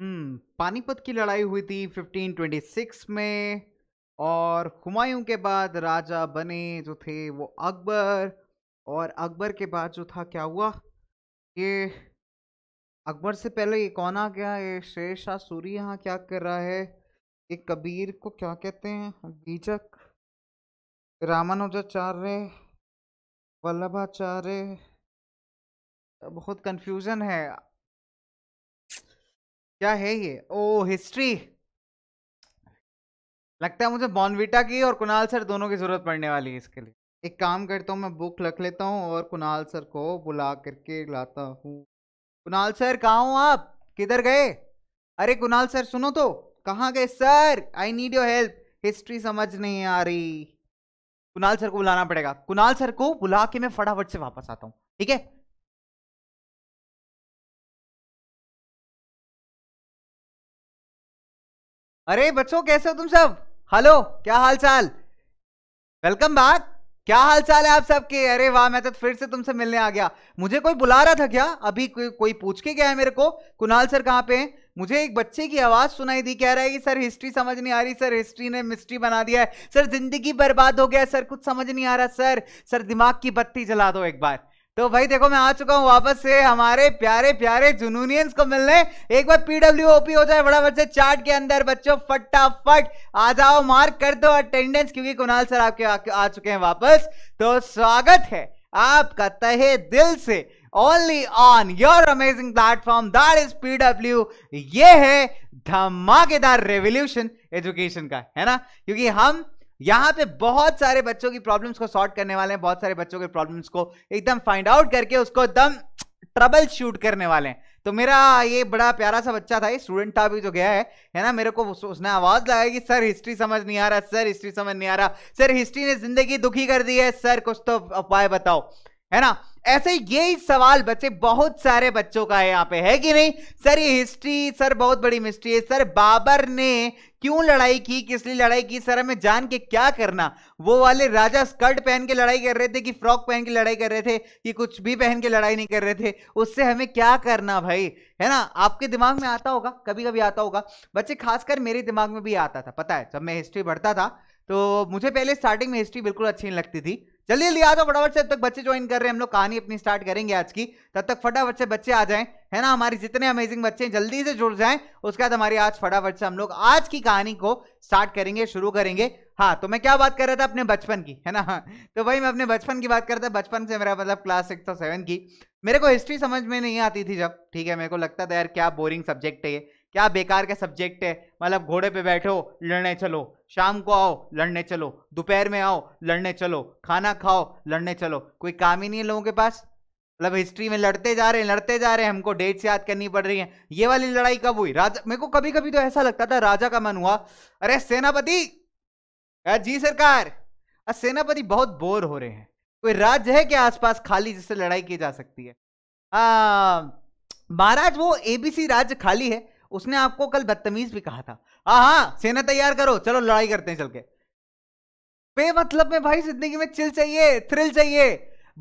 हम्म पानीपत की लड़ाई हुई थी 1526 में और हुमायूं के बाद राजा बने जो थे वो अकबर और अकबर के बाद जो था क्या हुआ ये अकबर से पहले ये कौन आ गया ये शेर शाह सूरी यहाँ क्या कर रहा है ये कबीर को क्या कहते हैं बीजक रामानुजाचार्य वल्लभाचार्य बहुत कंफ्यूजन है क्या है ये ओ हिस्ट्री लगता है मुझे बॉनविटा की और कुणाल सर दोनों की ज़रूरत पड़ने वाली है इसके लिए एक काम करता हूँ मैं बुक रख लेता हूँ और कुणाल सर को बुला करके लाता हूँ कुणाल सर कहाँ हूँ आप किधर गए अरे कुणाल सर सुनो तो कहाँ गए sir I need your help history समझ नहीं आ रही कुणाल सर को बुलाना पड़ेगा कुणाल सर को बुला के मैं फटाफट से वापस आता हूँ ठीक है अरे बच्चों कैसे हो तुम सब हेलो क्या हाल चाल वेलकम बैक क्या हाल चाल है आप सबके अरे वाह मैं तो फिर से तुमसे मिलने आ गया मुझे कोई बुला रहा था क्या अभी कोई कोई पूछ के गया है मेरे को कुणाल सर कहाँ पे हैं मुझे एक बच्चे की आवाज़ सुनाई दी कह रहा है कि सर हिस्ट्री समझ नहीं आ रही सर हिस्ट्री ने मिस्ट्री बना दिया है सर जिंदगी बर्बाद हो गया सर कुछ समझ नहीं आ रहा सर सर दिमाग की बत्ती जला दो एक बार तो भाई देखो मैं आ चुका हूँ वापस से हमारे प्यारे प्यारे जुनूनियंस को मिलने एक बार पीडब्ल्यू ओपी हो जाए बड़ा बच्चे चार्ट के अंदर बच्चों फटाफट आ जाओ मार्क कर दो अटेंडेंस क्योंकि कुणाल सर आपके आ, आ चुके हैं वापस तो स्वागत है आपका तहे दिल से only on your amazing platform that is PW ये है धमाकेदार रेवोल्यूशन एजुकेशन का है ना क्योंकि हम यहां पे बहुत सारे बच्चों की प्रॉब्लम्स को सॉल्व करने वाले हैं बहुत सारे बच्चों के प्रॉब्लम्स को एकदम फाइंड आउट करके उसको एकदम ट्रबल शूट करने वाले हैं तो मेरा ये बड़ा प्यारा सा बच्चा था ये स्टूडेंट था अभी जो गया है है ना मेरे को उसने आवाज़ लगाई कि सर हिस्ट्री समझ नहीं आ रहा सर हिस्ट्री समझ नहीं आ रहा सर हिस्ट्री ने ज़िंदगी दुखी कर दी है सर कुछ तो उपाय बताओ है ना ऐसे यही सवाल बच्चे बहुत सारे बच्चों का है यहाँ पे है कि नहीं सर ये हिस्ट्री सर बहुत बड़ी मिस्ट्री है सर बाबर ने क्यों लड़ाई की किस लिए लड़ाई की सर हमें जान के क्या करना वो वाले राजा स्कर्ट पहन के लड़ाई कर रहे थे कि फ्रॉक पहन के लड़ाई कर रहे थे कि कुछ भी पहन के लड़ाई नहीं कर रहे थे उससे हमें क्या करना भाई है ना आपके दिमाग में आता होगा कभी कभी आता होगा बच्चे खासकर मेरे दिमाग में भी आता था पता है जब मैं हिस्ट्री पढ़ता था तो मुझे पहले स्टार्टिंग में हिस्ट्री बिल्कुल अच्छी नहीं लगती थी जल्दी जल्दी आ जाओ फटाफट से अब तक बच्चे ज्वाइन कर रहे हैं हम लोग कहानी अपनी स्टार्ट करेंगे आज की तब तक फटाफट से बच्चे आ जाएं है ना हमारे जितने अमेजिंग बच्चे हैं जल्दी से जुड़ जाएं उसके बाद हमारी आज फटाफट से हम लोग आज की कहानी को स्टार्ट करेंगे शुरू करेंगे हाँ तो मैं क्या बात कर रहा था अपने बचपन की है ना हाँ तो भाई मैं अपने बचपन की बात कर रहा था बचपन से मेरा मतलब क्लास सिक्स और सेवन की मेरे को हिस्ट्री समझ में नहीं आती थी जब ठीक है मेरे को लगता था यार क्या बोरिंग सब्जेक्ट है ये क्या बेकार का सब्जेक्ट है मतलब घोड़े पे बैठो लड़ने चलो शाम को आओ लड़ने चलो दोपहर में आओ लड़ने चलो खाना खाओ लड़ने चलो कोई काम ही नहीं है लोगों के पास मतलब हिस्ट्री में लड़ते जा रहे हैं लड़ते जा रहे हैं हमको डेट्स याद करनी पड़ रही है ये वाली लड़ाई कब हुई राजा मेरे को कभी कभी तो ऐसा लगता था राजा का मन हुआ अरे सेनापति जी सरकार सेनापति बहुत बोर हो रहे हैं कोई राज्य है क्या आसपास खाली जिससे लड़ाई की जा सकती है महाराज वो एबीसी राज्य खाली है उसने आपको कल बदतमीज भी कहा था हाँ हाँ सेना तैयार करो चलो लड़ाई करते हैं चल के पे मतलब में भाई जिंदगी में चिल चाहिए थ्रिल चाहिए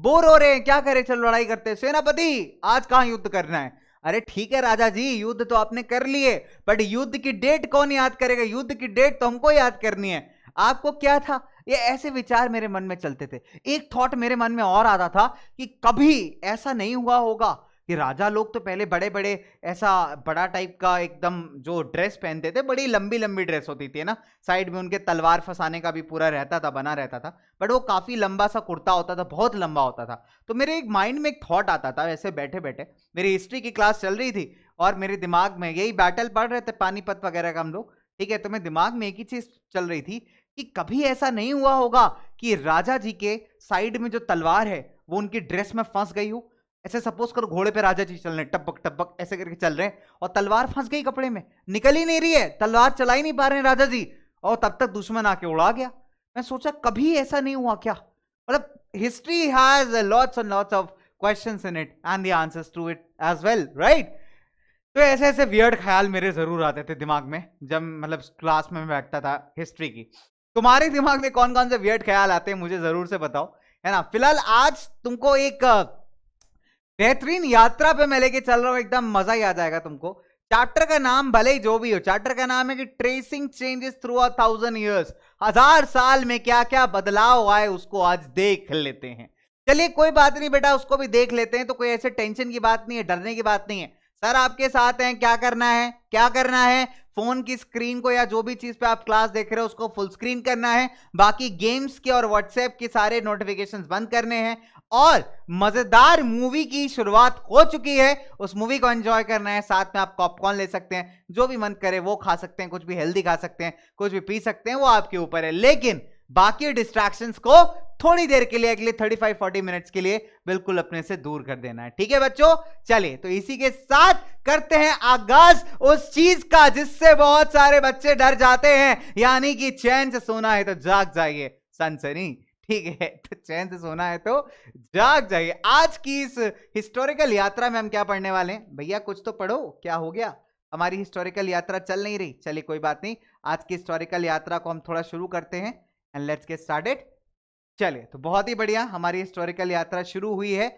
बोर हो रहे हैं क्या करें चलो लड़ाई करते हैं सेनापति आज कहाँ युद्ध करना है अरे ठीक है राजा जी युद्ध तो आपने कर लिए बट युद्ध की डेट कौन याद करेगा युद्ध की डेट तो हमको याद करनी है आपको क्या था ये ऐसे विचार मेरे मन में चलते थे एक थॉट मेरे मन में और आता था कि कभी ऐसा नहीं हुआ होगा कि राजा लोग तो पहले बड़े बड़े ऐसा बड़ा टाइप का एकदम जो ड्रेस पहनते थे बड़ी लंबी लंबी ड्रेस होती थी ना साइड में उनके तलवार फंसाने का भी पूरा रहता था बना रहता था बट वो काफ़ी लंबा सा कुर्ता होता था बहुत लंबा होता था तो मेरे एक माइंड में एक थॉट आता था वैसे बैठे बैठे मेरी हिस्ट्री की क्लास चल रही थी और मेरे दिमाग में यही बैटल पढ़ रहे थे पानीपत वगैरह का हम लोग ठीक है तो मेरे दिमाग में एक ही चीज़ चल रही थी कि कभी ऐसा नहीं हुआ होगा कि राजा जी के साइड में जो तलवार है वो उनकी ड्रेस में फंस गई हो ऐसे सपोज करो घोड़े पे राजा जी चल रहे हैं टपक टपक ऐसे करके चल रहे हैं और तलवार फंस गई कपड़े में निकल ही नहीं रही है तलवार चला ही नहीं पा रहे हैं राजा जी और तब तक दुश्मन आके उड़ा गया मैं सोचा कभी ऐसा नहीं हुआ क्या मतलब history has lots and lots of question in it and the answers to it as well right तो ऐसे ऐसे वियर्ड ख्याल मेरे ज़रूर आते थे दिमाग में जब मतलब क्लास में मैं बैठता था हिस्ट्री की तुम्हारे दिमाग में कौन कौन से वियर्ड ख्याल आते हैं मुझे ज़रूर से बताओ है ना फिलहाल आज तुमको एक बेहतरीन यात्रा पे मैं लेके चल रहा हूँ एकदम मजा ही आ जाएगा तुमको चैप्टर का नाम भले ही जो भी हो चैप्टर का नाम है कि tracing changes through a thousand years हजार साल में क्या क्या बदलाव आए उसको आज देख लेते हैं चलिए कोई बात नहीं बेटा उसको भी देख लेते हैं तो कोई ऐसे टेंशन की बात नहीं है डरने की बात नहीं है सर आपके साथ हैं क्या करना है क्या करना है फोन की स्क्रीन को या जो भी चीज पे आप क्लास देख रहे हो उसको फुल स्क्रीन करना है बाकी गेम्स के और व्हाट्सएप के सारे नोटिफिकेशन बंद करने हैं और मजेदार मूवी की शुरुआत हो चुकी है उस मूवी को एंजॉय करना है साथ में आप पॉपकॉर्न ले सकते हैं जो भी मन करे वो खा सकते हैं कुछ भी हेल्दी खा सकते हैं कुछ भी पी सकते हैं वो आपके ऊपर है लेकिन बाकी डिस्ट्रैक्शन को थोड़ी देर के लिए अगले 35-40 मिनट्स के लिए बिल्कुल अपने से दूर कर देना है ठीक है बच्चों चलिए तो इसी के साथ करते हैं आगाज उस चीज का जिससे बहुत सारे बच्चे डर जाते हैं यानी कि चैन से सोना है तो जाग जाइए सनसनी ठीक है तो चैन से सोना है तो जाग जाइए आज की इस हिस्टोरिकल यात्रा में हम क्या पढ़ने वाले हैं भैया कुछ तो पढ़ो क्या हो गया हमारी हिस्टोरिकल यात्रा चल नहीं रही चलिए कोई बात नहीं आज की हिस्टोरिकल यात्रा को हम थोड़ा शुरू करते हैं एंड लेट्स गेट स्टार्टेड चलिए तो बहुत ही बढ़िया हमारी हिस्टोरिकल यात्रा शुरू हुई है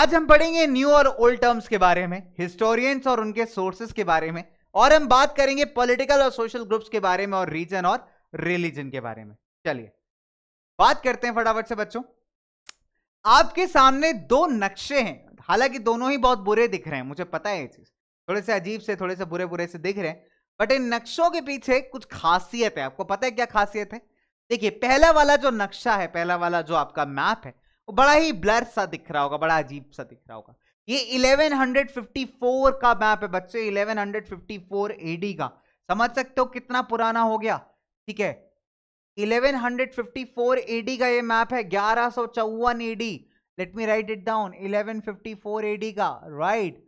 आज हम पढ़ेंगे न्यू और ओल्ड टर्म्स के बारे में हिस्टोरियंस और उनके सोर्सेस के बारे में और हम बात करेंगे पॉलिटिकल और सोशल ग्रुप्स के बारे में और रीजन और रिलीजन के बारे में चलिए बात करते हैं फटाफट से बच्चों आपके सामने दो नक्शे हैं हालांकि दोनों ही बहुत बुरे दिख रहे हैं मुझे पता है ये चीज थोड़े से अजीब से थोड़े से बुरे बुरे से दिख रहे हैं बट इन नक्शों के पीछे कुछ खासियत है आपको पता है क्या खासियत है देखिए पहला वाला जो नक्शा है पहला वाला जो आपका मैप है वो बड़ा ही ब्लर सा दिख रहा होगा बड़ा अजीब सा दिख रहा होगा ये 1154 का मैप है बच्चे 1154 एडी का समझ सकते हो कितना पुराना हो गया ठीक है 1154 एडी का ये मैप है ग्यारह सौ चौवन AD let me write it down 1154 AD का राइट right.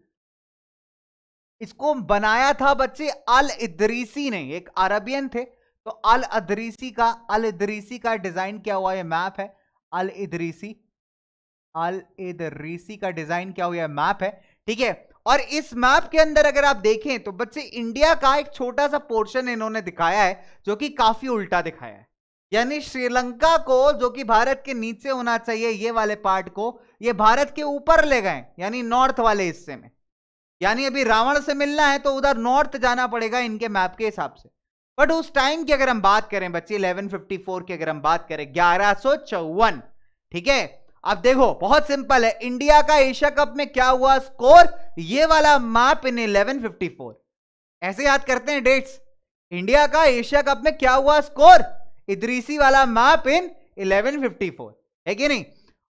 इसको बनाया था बच्चे अल इदरीसी ने एक अरबियन थे तो अल अदरीसी का अल इदरीसी का डिजाइन क्या हुआ यह मैप है अल इदरीसी अल इदरीसी का डिजाइन क्या हुआ मैप है ठीक है और इस मैप के अंदर अगर आप देखें तो बच्चे इंडिया का एक छोटा सा पोर्शन इन्होंने दिखाया है जो कि काफी उल्टा दिखाया है यानी श्रीलंका को जो कि भारत के नीचे होना चाहिए ये वाले पार्ट को ये भारत के ऊपर ले गए यानी नॉर्थ वाले हिस्से में यानी अभी रावण से मिलना है तो उधर नॉर्थ जाना पड़ेगा इनके मैप के हिसाब से बट उस टाइम की अगर हम बात करें बच्चे 1154 की अगर हम बात करें ग्यारह ठीक है अब देखो बहुत सिंपल है इंडिया का एशिया कप में क्या हुआ स्कोर ये वाला मैप इन 1154 ऐसे याद करते हैं डेट्स इंडिया का एशिया कप में क्या हुआ स्कोर इदरीसी वाला मैप इन 1154 है कि नहीं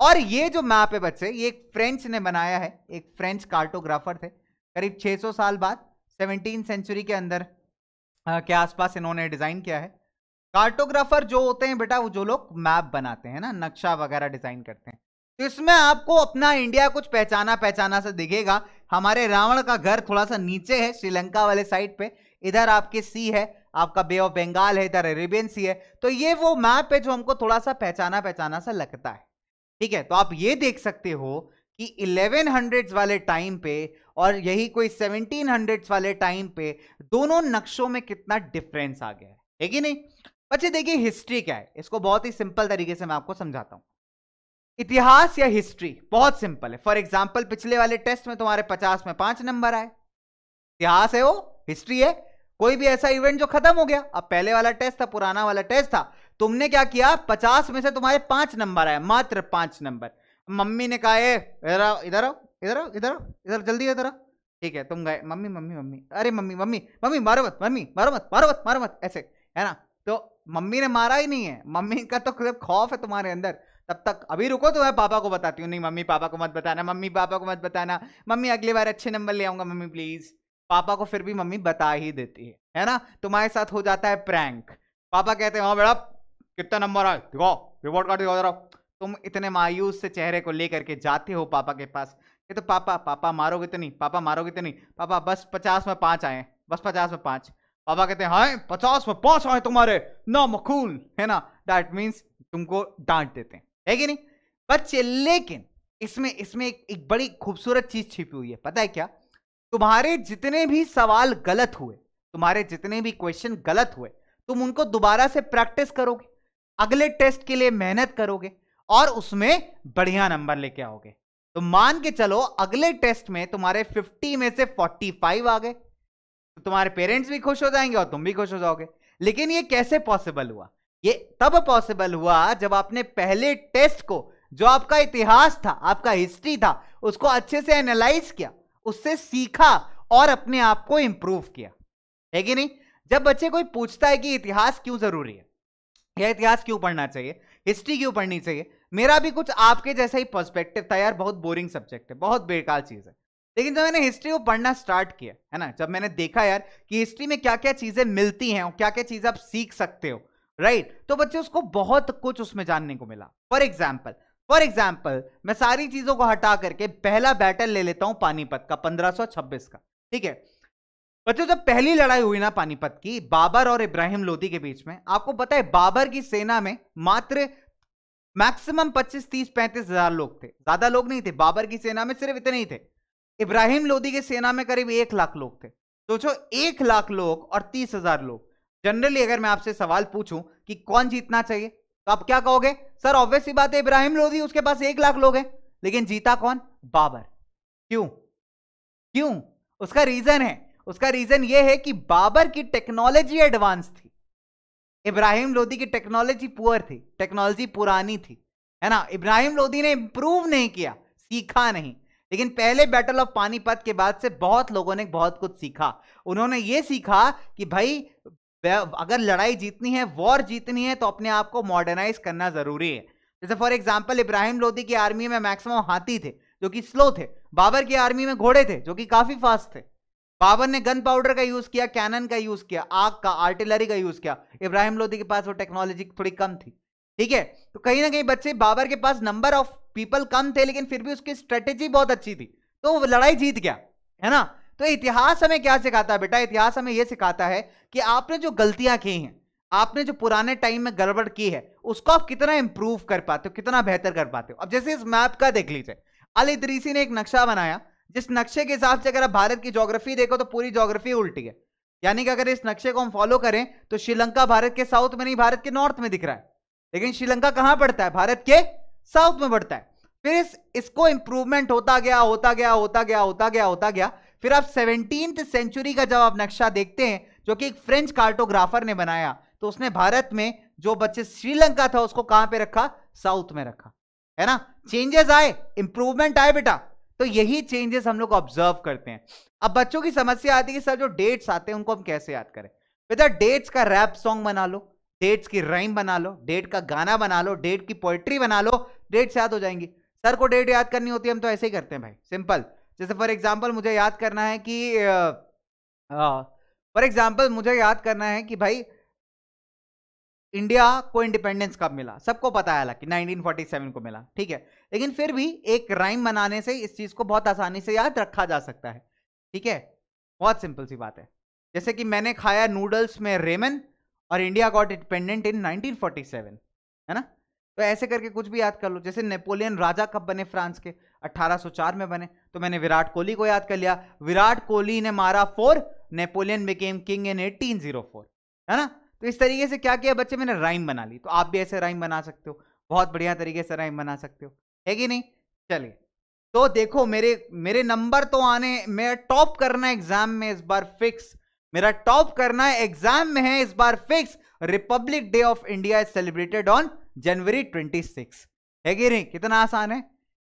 और ये जो मैप है बच्चे ये एक फ्रेंच ने बनाया है एक फ्रेंच कार्टोग्राफर थे करीब 600 साल बाद सेवनटीन सेंचुरी के अंदर आ, के आसपास इन्होंने डिज़ाइन किया है कार्टोग्राफर जो होते हैं बेटा वो जो लोग मैप बनाते हैं ना नक्शा वगैरह डिज़ाइन करते हैं तो इसमें आपको अपना इंडिया कुछ पहचाना पहचाना सा दिखेगा हमारे रावण का घर थोड़ा सा नीचे है श्रीलंका वाले साइड पे इधर आपके सी है आपका बे ऑफ बंगाल है इधर अरेबियन सी है तो ये वो मैप है जो हमको थोड़ा सा पहचाना पहचाना सा लगता है ठीक है तो आप ये देख सकते हो कि इलेवन हंड्रेड वाले टाइम पे और यही कोई सेवनटीन हंड्रेड वाले टाइम पे दोनों नक्शों में कितना डिफरेंस आ गया है है कि नहीं बच्चे अच्छा, देखिए हिस्ट्री क्या है इसको बहुत ही सिंपल तरीके से मैं आपको समझाता हूँ इतिहास या हिस्ट्री बहुत सिंपल है फॉर एग्जाम्पल पिछले वाले टेस्ट में तुम्हारे पचास में पांच नंबर आए इतिहास है वो हिस्ट्री है कोई भी ऐसा इवेंट जो खत्म हो गया अब पहले वाला टेस्ट था पुराना वाला टेस्ट था तुमने क्या किया पचास में से तुम्हारे पांच नंबर आए मात्र पांच नंबर मम्मी ने कहा इधर आओ इधर आओ इधर आओ इधर आओ इधर जल्दी इधर आओ ठीक है तुम गए मम्मी मम्मी मम्मी अरे मम्मी मम्मी मम्मी मारो मत मम्मी मारो मत मारो मत मारो मत ऐसे है ना तो मम्मी ने मारा ही नहीं है मम्मी का तो खौफ है तुम्हारे अंदर तब तक अभी रुको तो मैं पापा को बताती हूँ नहीं मम्मी पापा को मत बताना मम्मी पापा को मत बताना मम्मी अगली बार अच्छे नंबर ले आऊंगा मम्मी प्लीज़ पापा को फिर भी मम्मी बता ही देती है है ना तुम्हारे साथ हो जाता है प्रैंक पापा कहते हैं हाँ बेटा कितना नंबर आए दिखाओ रिपोर्ट कार्ड दिखाओ जरा तुम इतने मायूस से चेहरे को लेकर के जाते हो पापा के पास ये तो पापा पापा मारोगे तो नहीं पापा मारोगे तो नहीं पापा बस पचास में पाँच आए बस पचास में पाँच पापा कहते हैं हाँ पचास में पाँच आए तुम्हारे ना मखूल है ना दैट मीन्स तुमको डांट देते हैं है कि नहीं बच्चे लेकिन इसमें इसमें एक, एक बड़ी खूबसूरत चीज छिपी हुई है पता है क्या तुम्हारे जितने भी सवाल गलत हुए तुम्हारे जितने भी क्वेश्चन गलत हुए तुम उनको दोबारा से प्रैक्टिस करोगे अगले टेस्ट के लिए मेहनत करोगे और उसमें बढ़िया नंबर लेके आओगे तो मान के चलो अगले टेस्ट में तुम्हारे 50 में से 45 आ गए तो तुम्हारे पेरेंट्स भी खुश हो जाएंगे और तुम भी खुश हो जाओगे लेकिन ये कैसे पॉसिबल हुआ ये तब पॉसिबल हुआ जब आपने पहले टेस्ट को जो आपका इतिहास था आपका हिस्ट्री था उसको अच्छे से एनालाइज किया उससे सीखा और अपने आप को इंप्रूव किया है कि नहीं जब बच्चे कोई पूछता है कि इतिहास क्यों जरूरी है या इतिहास क्यों पढ़ना चाहिए हिस्ट्री क्यों पढ़नी चाहिए मेरा भी कुछ आपके जैसा ही पर्सपेक्टिव था यार बहुत बोरिंग सब्जेक्ट है बहुत बेकार चीज़ है लेकिन जब मैंने हिस्ट्री को पढ़ना स्टार्ट किया है ना जब मैंने देखा यार कि हिस्ट्री में क्या क्या चीज़ें मिलती हैं और क्या क्या चीज़ें आप सीख सकते हो राइट तो बच्चे उसको बहुत कुछ उसमें जानने को मिला फॉर एग्जाम्पल फॉर एग्जाम्पल मैं सारी चीजों को हटा करके पहला बैटल ले लेता हूं पानीपत का 1526 का ठीक है बच्चों जब पहली लड़ाई हुई ना पानीपत की बाबर और इब्राहिम लोधी के बीच में आपको पता है बाबर की सेना में मात्र मैक्सिमम 25 30 पैंतीस हजार लोग थे ज्यादा लोग नहीं थे बाबर की सेना में सिर्फ इतने ही थे इब्राहिम लोधी की सेना में करीब एक लाख लोग थे सोचो एक लाख लोग और तीस हजार लोग जनरली अगर मैं आपसे सवाल पूछूं कि कौन जीतना चाहिए तो आप क्या कहोगे सर ऑब्वियस सी बात है इब्राहिम लोधी उसके पास एक लाख लोग हैं लेकिन जीता कौन बाबर क्यों क्यों उसका रीजन है उसका रीजन यह है कि बाबर की टेक्नोलॉजी एडवांस थी इब्राहिम लोधी की टेक्नोलॉजी पुअर थी टेक्नोलॉजी पुरानी थी है ना इब्राहिम लोधी ने इंप्रूव नहीं किया सीखा नहीं लेकिन पहले बैटल ऑफ पानीपत के बाद से बहुत लोगों ने बहुत कुछ सीखा उन्होंने ये सीखा कि भाई अगर लड़ाई जीतनी है वॉर जीतनी है तो अपने आप को मॉडर्नाइज करना जरूरी है जैसे फॉर एग्जाम्पल इब्राहिम लोधी की आर्मी में मैक्सिमम हाथी थे जो कि स्लो थे बाबर की आर्मी में घोड़े थे जो कि काफी फास्ट थे बाबर ने गन पाउडर का यूज किया कैनन का यूज किया आग का आर्टिलरी का यूज किया इब्राहिम लोधी के पास वो टेक्नोलॉजी थोड़ी कम थी ठीक है तो कहीं ना कहीं बच्चे बाबर के पास नंबर ऑफ पीपल कम थे लेकिन फिर भी उसकी स्ट्रेटेजी बहुत अच्छी थी तो लड़ाई जीत गया है ना तो इतिहास हमें क्या सिखाता है बेटा इतिहास हमें यह सिखाता है कि आपने जो गलतियां की हैं आपने जो पुराने टाइम में गड़बड़ की है उसको आप कितना इंप्रूव कर पाते हो कितना बेहतर कर पाते हो अब जैसे इस मैप का देख लीजिए अल इदरीसी ने एक नक्शा बनाया जिस नक्शे के हिसाब से अगर आप भारत की जोग्राफी देखो तो पूरी जोग्राफी उल्टी है यानी कि अगर इस नक्शे को हम फॉलो करें तो श्रीलंका भारत के साउथ में नहीं भारत के नॉर्थ में दिख रहा है लेकिन श्रीलंका कहां पड़ता है भारत के साउथ में पड़ता है फिर इस इसको इंप्रूवमेंट होता गया होता गया होता गया होता गया होता गया फिर आप सेवनटीन सेंचुरी का जब आप नक्शा देखते हैं जो कि एक फ्रेंच कार्टोग्राफर ने बनाया तो उसने भारत में जो बच्चे श्रीलंका था उसको कहां पे रखा साउथ में रखा है ना चेंजेस आए इंप्रूवमेंट आए बेटा तो यही चेंजेस हम लोग ऑब्जर्व करते हैं अब बच्चों की समस्या आती है कि सर जो डेट्स आते हैं उनको हम कैसे याद करें बेटा डेट्स का रैप सॉन्ग बना लो डेट्स की राइम बना लो डेट का गाना बना लो डेट की पोइट्री बना लो डेट्स याद हो जाएंगी सर को डेट याद करनी होती है हम तो ऐसे ही करते हैं भाई सिंपल जैसे फॉर एग्जाम्पल मुझे याद करना है कि फॉर एग्जाम्पल मुझे याद करना है कि भाई इंडिया को इंडिपेंडेंस कब मिला सबको पता है कि 1947 को मिला ठीक है लेकिन फिर भी एक राइम बनाने से इस चीज़ को बहुत आसानी से याद रखा जा सकता है ठीक है बहुत सिंपल सी बात है जैसे कि मैंने खाया नूडल्स में रेमन और इंडिया गॉट इंडिपेंडेंट इन 1947 है ना तो ऐसे करके कुछ भी याद कर लो जैसे नेपोलियन राजा कब बने फ्रांस के 1804 में बने तो मैंने विराट कोहली को याद कर लिया विराट कोहली ने मारा four Napoleon became king in 1804 है ना तो इस तरीके से क्या किया बच्चे मैंने राइम बना ली तो आप भी ऐसे राइम बना सकते हो बहुत बढ़िया तरीके से राइम बना सकते हो है कि नहीं चलिए तो देखो मेरे मेरे नंबर तो आने मेरा टॉप करना एग्जाम में इस बार फिक्स मेरा टॉप करना एग्जाम में है इस बार fix republic day of India is celebrated on January twenty six है कि नहीं कितना आसान है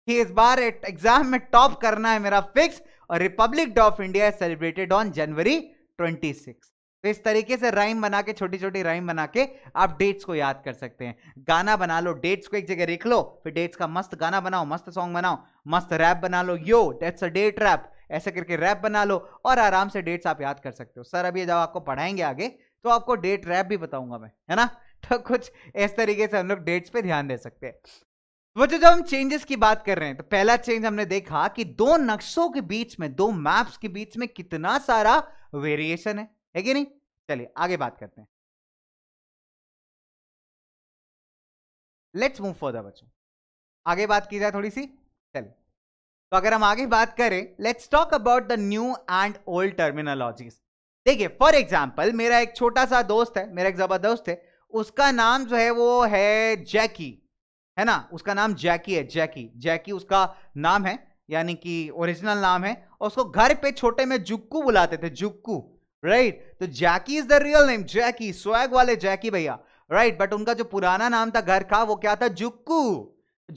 कि इस बार एग्जाम में टॉप करना है मेरा फिक्स और republic day of India celebrated on January twenty six तो इस तरीके से राइम बना के छोटी छोटी राइम बना के आप डेट्स को याद कर सकते हैं गाना बना लो डेट्स को एक जगह लिख लो फिर डेट्स का मस्त गाना बनाओ मस्त सॉन्ग बनाओ मस्त रैप बना लो yo dates a date rap ऐसे करके रैप बना लो और आराम से डेट्स आप याद कर सकते हो सर अभी जब आपको पढ़ाएंगे आगे तो आपको डेट रैप भी बताऊंगा मैं है ना तो कुछ इस तरीके से हम लोग डेट्स पे ध्यान दे सकते हैं वो जो जब हम चेंजेस की बात कर रहे हैं तो पहला चेंज हमने देखा कि दो नक्शों के बीच में दो मैप्स के बीच में कितना सारा वेरिएशन है है कि नहीं चलिए आगे बात करते हैं लेट्स मूव फॉर द बच्चों आगे बात की जाए थोड़ी सी चलिए तो अगर हम आगे बात करें let's talk about the new and old terminologies देखिए फॉर एग्जाम्पल मेरा एक छोटा सा दोस्त है मेरा एक जबरदस्त है उसका नाम जो है वो है जैकी है ना उसका नाम जैकी है जैकी जैकी उसका नाम है यानी कि ओरिजिनल नाम है और उसको घर पे छोटे में जुक्कू बुलाते थे जुक्कू राइट तो Jackie is the real name Jackie swag वाले जैकी भैया राइट बट उनका जो पुराना नाम था घर का वो क्या था जुक्कू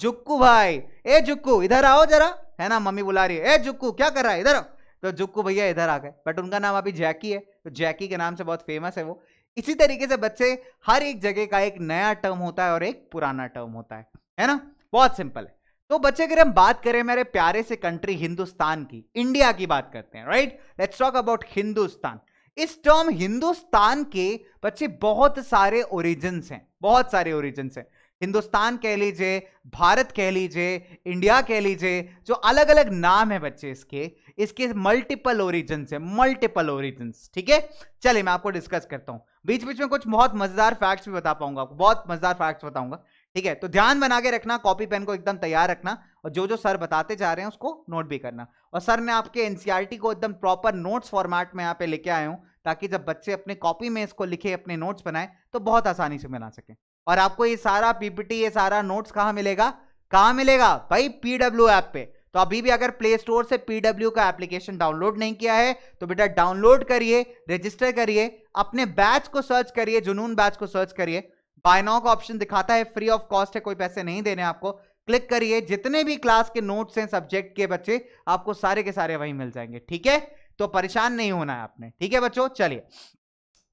जुक्कू भाई ए जुक्कू इधर आओ जरा है ना मम्मी बुला रही है ए जुक्कू क्या कर रहा है इधर तो जुक्कू भैया इधर आ गए बट उनका नाम अभी जैकी है तो जैकी के नाम से बहुत फेमस है वो इसी तरीके से बच्चे हर एक जगह का एक नया टर्म होता है और एक पुराना टर्म होता है है ना बहुत सिंपल है तो बच्चे अगर हम बात करें मेरे प्यारे से कंट्री हिंदुस्तान की इंडिया की बात करते हैं right let's talk about Hindustan इस टर्म हिंदुस्तान के बच्चे बहुत सारे ओरिजिन हैं बहुत सारे ओरिजिन हैं हिंदुस्तान कह लीजिए भारत कह लीजिए इंडिया कह लीजिए जो अलग अलग नाम है बच्चे इसके इसके मल्टीपल ओरिजिन है मल्टीपल ओरिजिन ठीक है चलिए मैं आपको डिस्कस करता हूं बीच बीच में कुछ बहुत मजेदार फैक्ट्स भी बता पाऊंगा आपको बहुत मजेदार फैक्ट्स बताऊंगा ठीक है तो ध्यान बना के रखना कॉपी पेन को एकदम तैयार रखना और जो जो सर बताते जा रहे हैं उसको नोट भी करना और सर ने आपके एनसीईआरटी e को एकदम प्रॉपर नोट्स फॉर्मेट में यहाँ पे लेके आया हूँ ताकि जब बच्चे अपने कॉपी में इसको लिखे अपने नोट्स बनाए तो बहुत आसानी से बना सकें और आपको ये सारा पीपीटी ये सारा नोट्स कहाँ मिलेगा कहाँ मिलेगा भाई पीडब्ल्यू ऐप पे तो अभी भी अगर प्ले स्टोर से पीडब्ल्यू का एप्लीकेशन डाउनलोड नहीं किया है तो बेटा डाउनलोड करिए रजिस्टर करिए अपने बैच को सर्च करिए जुनून बैच को सर्च करिए बायनाओ का ऑप्शन दिखाता है फ्री ऑफ कॉस्ट है कोई पैसे नहीं देने आपको क्लिक करिए जितने भी क्लास के नोट्स हैं सब्जेक्ट के बच्चे आपको सारे के सारे वहीं मिल जाएंगे ठीक है तो परेशान नहीं होना है आपने ठीक है बच्चों चलिए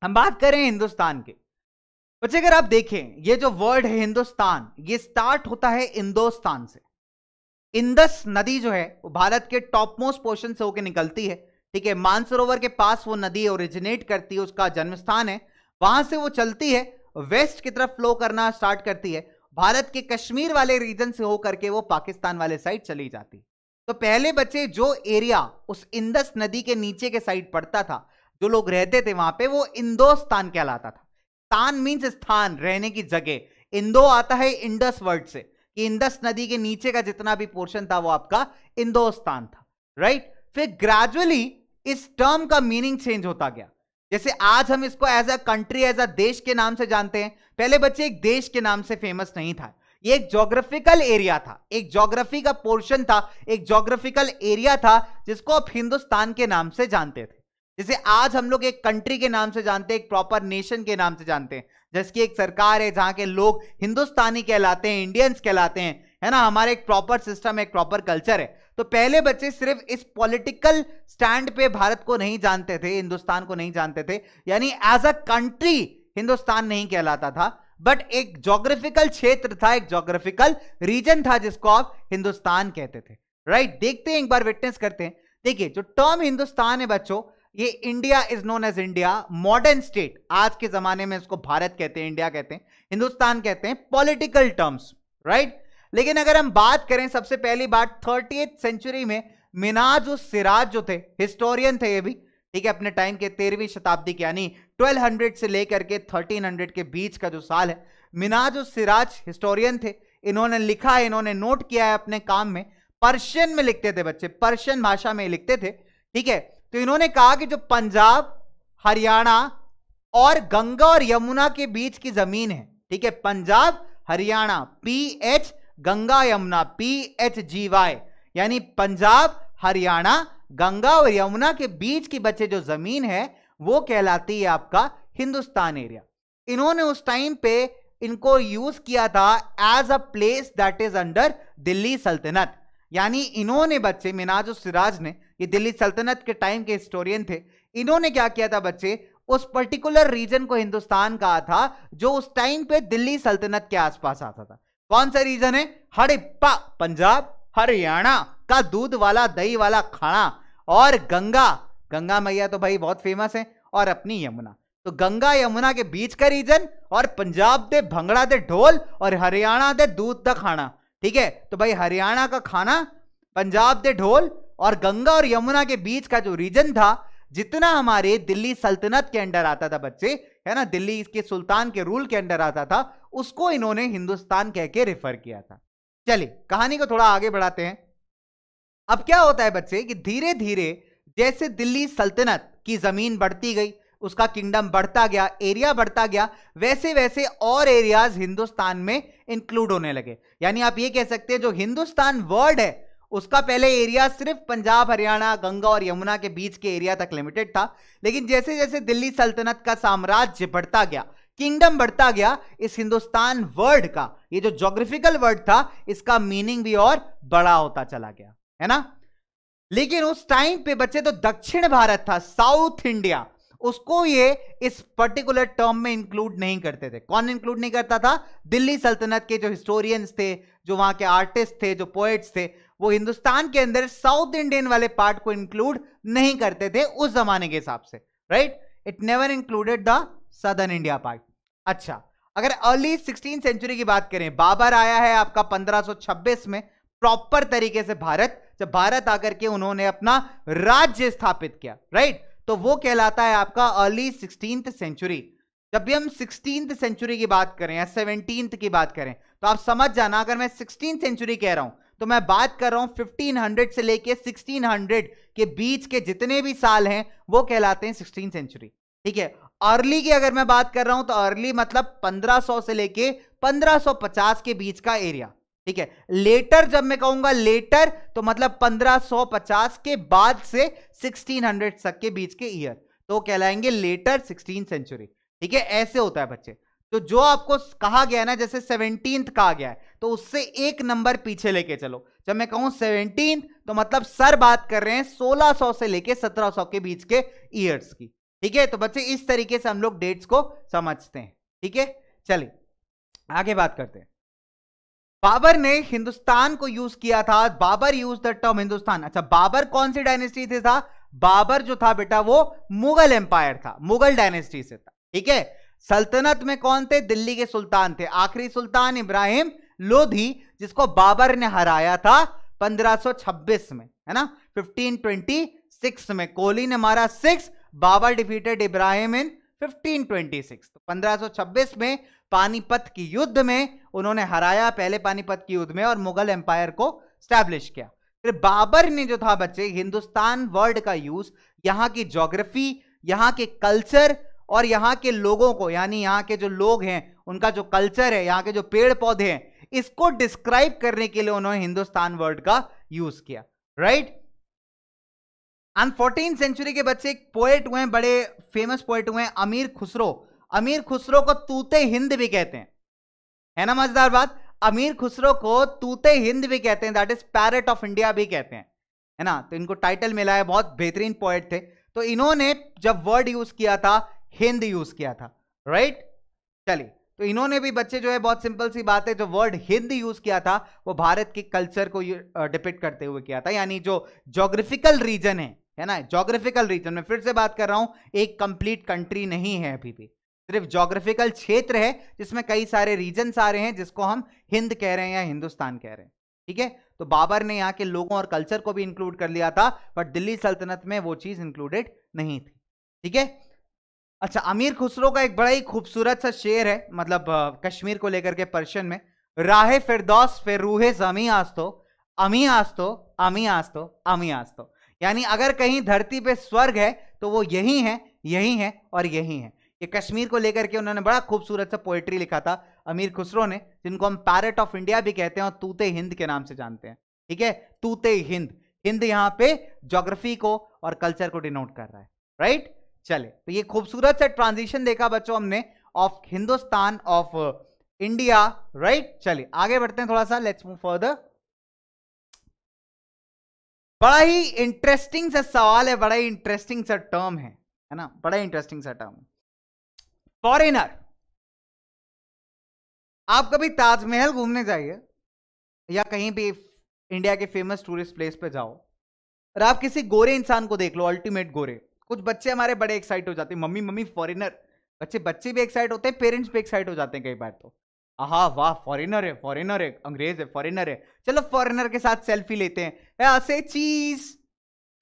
हम बात करें हिंदुस्तान के बच्चे अगर आप देखें ये जो वर्ड है हिंदुस्तान ये स्टार्ट होता है इंदोस्तान से इंदस नदी जो है वो भारत के टॉप मोस्ट पोर्शन से होकर निकलती है ठीक है मानसरोवर के पास वो नदी ओरिजिनेट करती है उसका जन्म स्थान है वहां से वो चलती है वेस्ट की तरफ फ्लो करना स्टार्ट करती है भारत के कश्मीर वाले रीजन से होकर के वो पाकिस्तान वाले साइड चली जाती तो पहले बच्चे जो एरिया उस इंदस नदी के नीचे के साइड पड़ता था जो लोग रहते थे वहां पे वो इंदोस्तान कहलाता था तान मीन्स स्थान रहने की जगह इंदो आता है इंडस वर्ड से कि इंदस नदी के नीचे का जितना भी पोर्शन था वो आपका इंदोस्तान था राइट फिर ग्रेजुअली इस टर्म का मीनिंग चेंज होता गया जैसे आज हम इसको as a country as a देश के नाम से जानते हैं पहले बच्चे एक देश के नाम से फेमस नहीं था ये एक जोग्राफिकल एरिया था एक जोग्राफी का पोर्शन था एक जोग्राफिकल एरिया था जिसको आप हिंदुस्तान के नाम से जानते थे जैसे आज हम लोग एक कंट्री के नाम से जानते हैं एक प्रॉपर नेशन के नाम से जानते हैं जैसे कि एक सरकार है जहाँ के लोग हिंदुस्तानी कहलाते हैं इंडियंस कहलाते हैं है ना हमारे एक प्रॉपर सिस्टम एक प्रॉपर कल्चर है तो पहले बच्चे सिर्फ इस पॉलिटिकल स्टैंड पे भारत को नहीं जानते थे हिंदुस्तान को नहीं जानते थे यानी एज अ कंट्री हिंदुस्तान नहीं कहलाता था बट एक जोग्राफिकल क्षेत्र था एक जोग्राफिकल रीजन था जिसको आप हिंदुस्तान कहते थे राइट देखते हैं एक बार विटनेस करते हैं देखिए जो टर्म हिंदुस्तान है बच्चों ये India is known as India modern state आज के जमाने में इसको भारत कहते हैं इंडिया कहते हैं हिंदुस्तान कहते हैं पॉलिटिकल टर्म्स राइट लेकिन अगर हम बात करें सबसे पहली बात थर्टी सेंचुरी में मिनाज उस सिराज जो थे हिस्टोरियन थे ये भी ठीक है अपने टाइम के तेरहवीं शताब्दी के यानी 1200 से लेकर के 1300 के बीच का जो साल है मिनाज उस सिराज हिस्टोरियन थे इन्होंने लिखा है इन्होंने नोट किया है अपने काम में पर्शियन में लिखते थे बच्चे पर्शियन भाषा में लिखते थे ठीक है तो इन्होंने कहा कि जो पंजाब हरियाणा और गंगा और यमुना के बीच की जमीन है ठीक है Punjab Haryana P H Ganga Yamuna P H G Y यानी पंजाब हरियाणा गंगा और यमुना के बीच की बचे जो जमीन है वो कहलाती है आपका हिंदुस्तान एरिया इन्होंने उस टाइम पे इनको यूज किया था as a place that is under Delhi Sultanate यानी इन्होंने बच्चे मिनाज सिराज ने ये दिल्ली सल्तनत के टाइम के हिस्टोरियन थे इन्होंने क्या किया था बच्चे उस पर्टिकुलर रीजन को हिंदुस्तान कहा था जो उस टाइम पे दिल्ली सल्तनत के आसपास आता था कौन सा रीजन है हड़िप्पा पंजाब हरियाणा का दूध वाला दही वाला खाना और गंगा गंगा मैया तो भाई बहुत फेमस है और अपनी यमुना तो गंगा यमुना के बीच का रीजन और पंजाब दे भंगड़ा दे ढोल और हरियाणा दे दूध द खाना ठीक है तो भाई हरियाणा का खाना पंजाब दे ढोल और गंगा और यमुना के बीच का जो रीजन था जितना हमारे दिल्ली सल्तनत के अंडर आता था बच्चे है ना दिल्ली के सुल्तान के रूल के अंडर आता था उसको इन्होंने हिंदुस्तान कह के रेफर किया था चलिए कहानी को थोड़ा आगे बढ़ाते हैं अब क्या होता है बच्चे कि धीरे धीरे जैसे दिल्ली सल्तनत की जमीन बढ़ती गई उसका किंगडम बढ़ता गया एरिया बढ़ता गया वैसे वैसे और एरियाज हिंदुस्तान में इंक्लूड होने लगे यानी आप ये कह सकते हैं जो हिंदुस्तान वर्ड है उसका पहले एरिया सिर्फ पंजाब हरियाणा गंगा और यमुना के बीच के एरिया तक लिमिटेड था लेकिन जैसे जैसे दिल्ली सल्तनत का साम्राज्य बढ़ता गया किंगडम बढ़ता गया इस हिंदुस्तान वर्ड का ये जो जोग्राफिकल वर्ड था इसका मीनिंग भी और बड़ा होता चला गया है ना लेकिन उस टाइम पे बच्चे तो दक्षिण भारत था साउथ इंडिया उसको ये इस पर्टिकुलर टर्म में इंक्लूड नहीं करते थे कौन इंक्लूड नहीं करता था दिल्ली सल्तनत के जो हिस्टोरियंस थे जो वहां के आर्टिस्ट थे जो पोएट्स थे वो हिंदुस्तान के अंदर साउथ इंडियन वाले पार्ट को इंक्लूड नहीं करते थे उस जमाने के हिसाब से right it never included the southern India part अच्छा अगर अर्ली सिक्सटीन सेंचुरी की बात करें बाबर आया है आपका 1526 में प्रॉपर तरीके से भारत जब भारत आकर के उन्होंने अपना राज्य स्थापित किया राइट तो वो कहलाता है आपका अर्ली सिक्सटीन सेंचुरी जब भी हम सिक्सटीन सेंचुरी की बात करें या सेवनटीन की बात करें तो आप समझ जाना अगर मैं सिक्सटीन सेंचुरी कह रहा हूं तो मैं बात कर रहा हूं 1500 से लेके 1600 के बीच के जितने भी साल हैं वो कहलाते हैं सिक्सटीन सेंचुरी ठीक है अर्ली की अगर मैं बात कर रहा हूं तो अर्ली मतलब 1500 से लेके 1550 के बीच का एरिया ठीक है लेटर जब मैं कहूंगा लेटर तो मतलब 1550 के बाद से 1600 तक के बीच के ईयर तो कहलाएंगे लेटर 16 सेंचुरी ठीक है ऐसे होता है बच्चे तो जो आपको कहा गया ना जैसे सेवनटीन कहा गया है तो उससे एक नंबर पीछे लेके चलो जब मैं कहूं सेवनटीन तो मतलब सर बात कर रहे हैं 1600 से लेके 1700 के बीच के ईयर्स की ठीक है तो बच्चे इस तरीके से हम लोग डेट्स को समझते हैं ठीक है चलिए आगे बात करते हैं बाबर ने हिंदुस्तान को यूज किया था Babur use the term Hindustan अच्छा बाबर कौन सी डायनेस्टी से था बाबर जो था बेटा वो मुगल एम्पायर था मुगल डायनेस्टी से था ठीक है सल्तनत में कौन थे दिल्ली के सुल्तान थे आखिरी सुल्तान इब्राहिम लोधी जिसको बाबर ने हराया था 1526 में है ना 1526 में कोहली ने मारा six Babur defeated Ibrahim in 1526 तो 1526 में पानीपत की युद्ध में उन्होंने हराया पहले पानीपत की युद्ध में और मुगल एम्पायर को स्टैब्लिश किया फिर बाबर ने जो था बच्चे हिंदुस्तान वर्ड का यूज यहाँ की जोग्राफी यहाँ के कल्चर और यहाँ के लोगों को यानी यहाँ के जो लोग हैं उनका जो कल्चर है यहाँ के जो पेड़ पौधे हैं इसको डिस्क्राइब करने के लिए उन्होंने हिंदुस्तान वर्ड का यूज किया राइट एंड फोर्टीन सेंचुरी के बच्चे एक पोएट हुए बड़े फेमस पोएट हुए अमीर खुसरो अमीर खुसरो को तूते हिंद भी कहते हैं है ना मजेदार बात अमीर खुसरो को तूते हिंद भी कहते हैं that is parrot of India भी कहते हैं है ना तो इनको टाइटल मिला है बहुत बेहतरीन पोएट थे तो इन्होंने जब वर्ड यूज किया था हिंद यूज किया था राइट चलिए तो इन्होंने भी बच्चे जो है बहुत सिंपल सी बात है जो वर्ड हिंद यूज किया था वो भारत के कल्चर को डिपिक्ट करते हुए किया था यानी जो जोग्राफिकल रीजन है है ना जोग्राफिकल रीजन में फिर से बात कर रहा हूं एक कंप्लीट कंट्री नहीं है अभी भी सिर्फ जोग्राफिकल क्षेत्र है जिसमें कई सारे रीजन आ रहे हैं जिसको हम हिंद कह रहे हैं या हिंदुस्तान कह रहे हैं ठीक है तो बाबर ने यहाँ के लोगों और कल्चर को भी इंक्लूड कर लिया था बट दिल्ली सल्तनत में वो चीज इंक्लूडेड नहीं थी ठीक है अच्छा अमीर खुसरो का एक बड़ा ही खूबसूरत सा शेर है मतलब कश्मीर को लेकर के पर्शियन में फिर फिरदौस फिर रूहे जमी आस्तो अमी आस्तो अमी आस्तो अमी आस्तो यानी अगर कहीं धरती पे स्वर्ग है तो वो यही है यही है और यही है ये कश्मीर को लेकर के उन्होंने बड़ा खूबसूरत सा पोएट्री लिखा था अमीर खुसरो ने जिनको हम पैरट ऑफ इंडिया भी कहते हैं और तूते हिंद के नाम से जानते हैं ठीक है तूते हिंद हिंद यहाँ पे जोग्राफी को और कल्चर को डिनोट कर रहा है राइट चले तो ये खूबसूरत सा ट्रांजिशन देखा बच्चों हमने of Hindustan of India right चले आगे बढ़ते हैं थोड़ा सा लेट्स मूव फर्दर बड़ा ही इंटरेस्टिंग सा सवाल है बड़ा ही इंटरेस्टिंग सा टर्म है है ना बड़ा इंटरेस्टिंग सा टर्म फॉरेनर आप कभी ताजमहल घूमने जाइए या कहीं भी इंडिया के फेमस टूरिस्ट प्लेस पे जाओ और आप किसी गोरे इंसान को देख लो अल्टीमेट गोरे कुछ बच्चे हमारे बड़े एक्साइट हो जाते हैं मम्मी मम्मी फॉरेनर बच्चे बच्चे भी एक्साइट होते हैं पेरेंट्स भी एक्साइट हो जाते हैं कई बार तो आहा वाह फॉरेनर है फॉरेनर है अंग्रेज है फॉरेनर है चलो फॉरेनर के साथ सेल्फी लेते हैं ऐसे चीज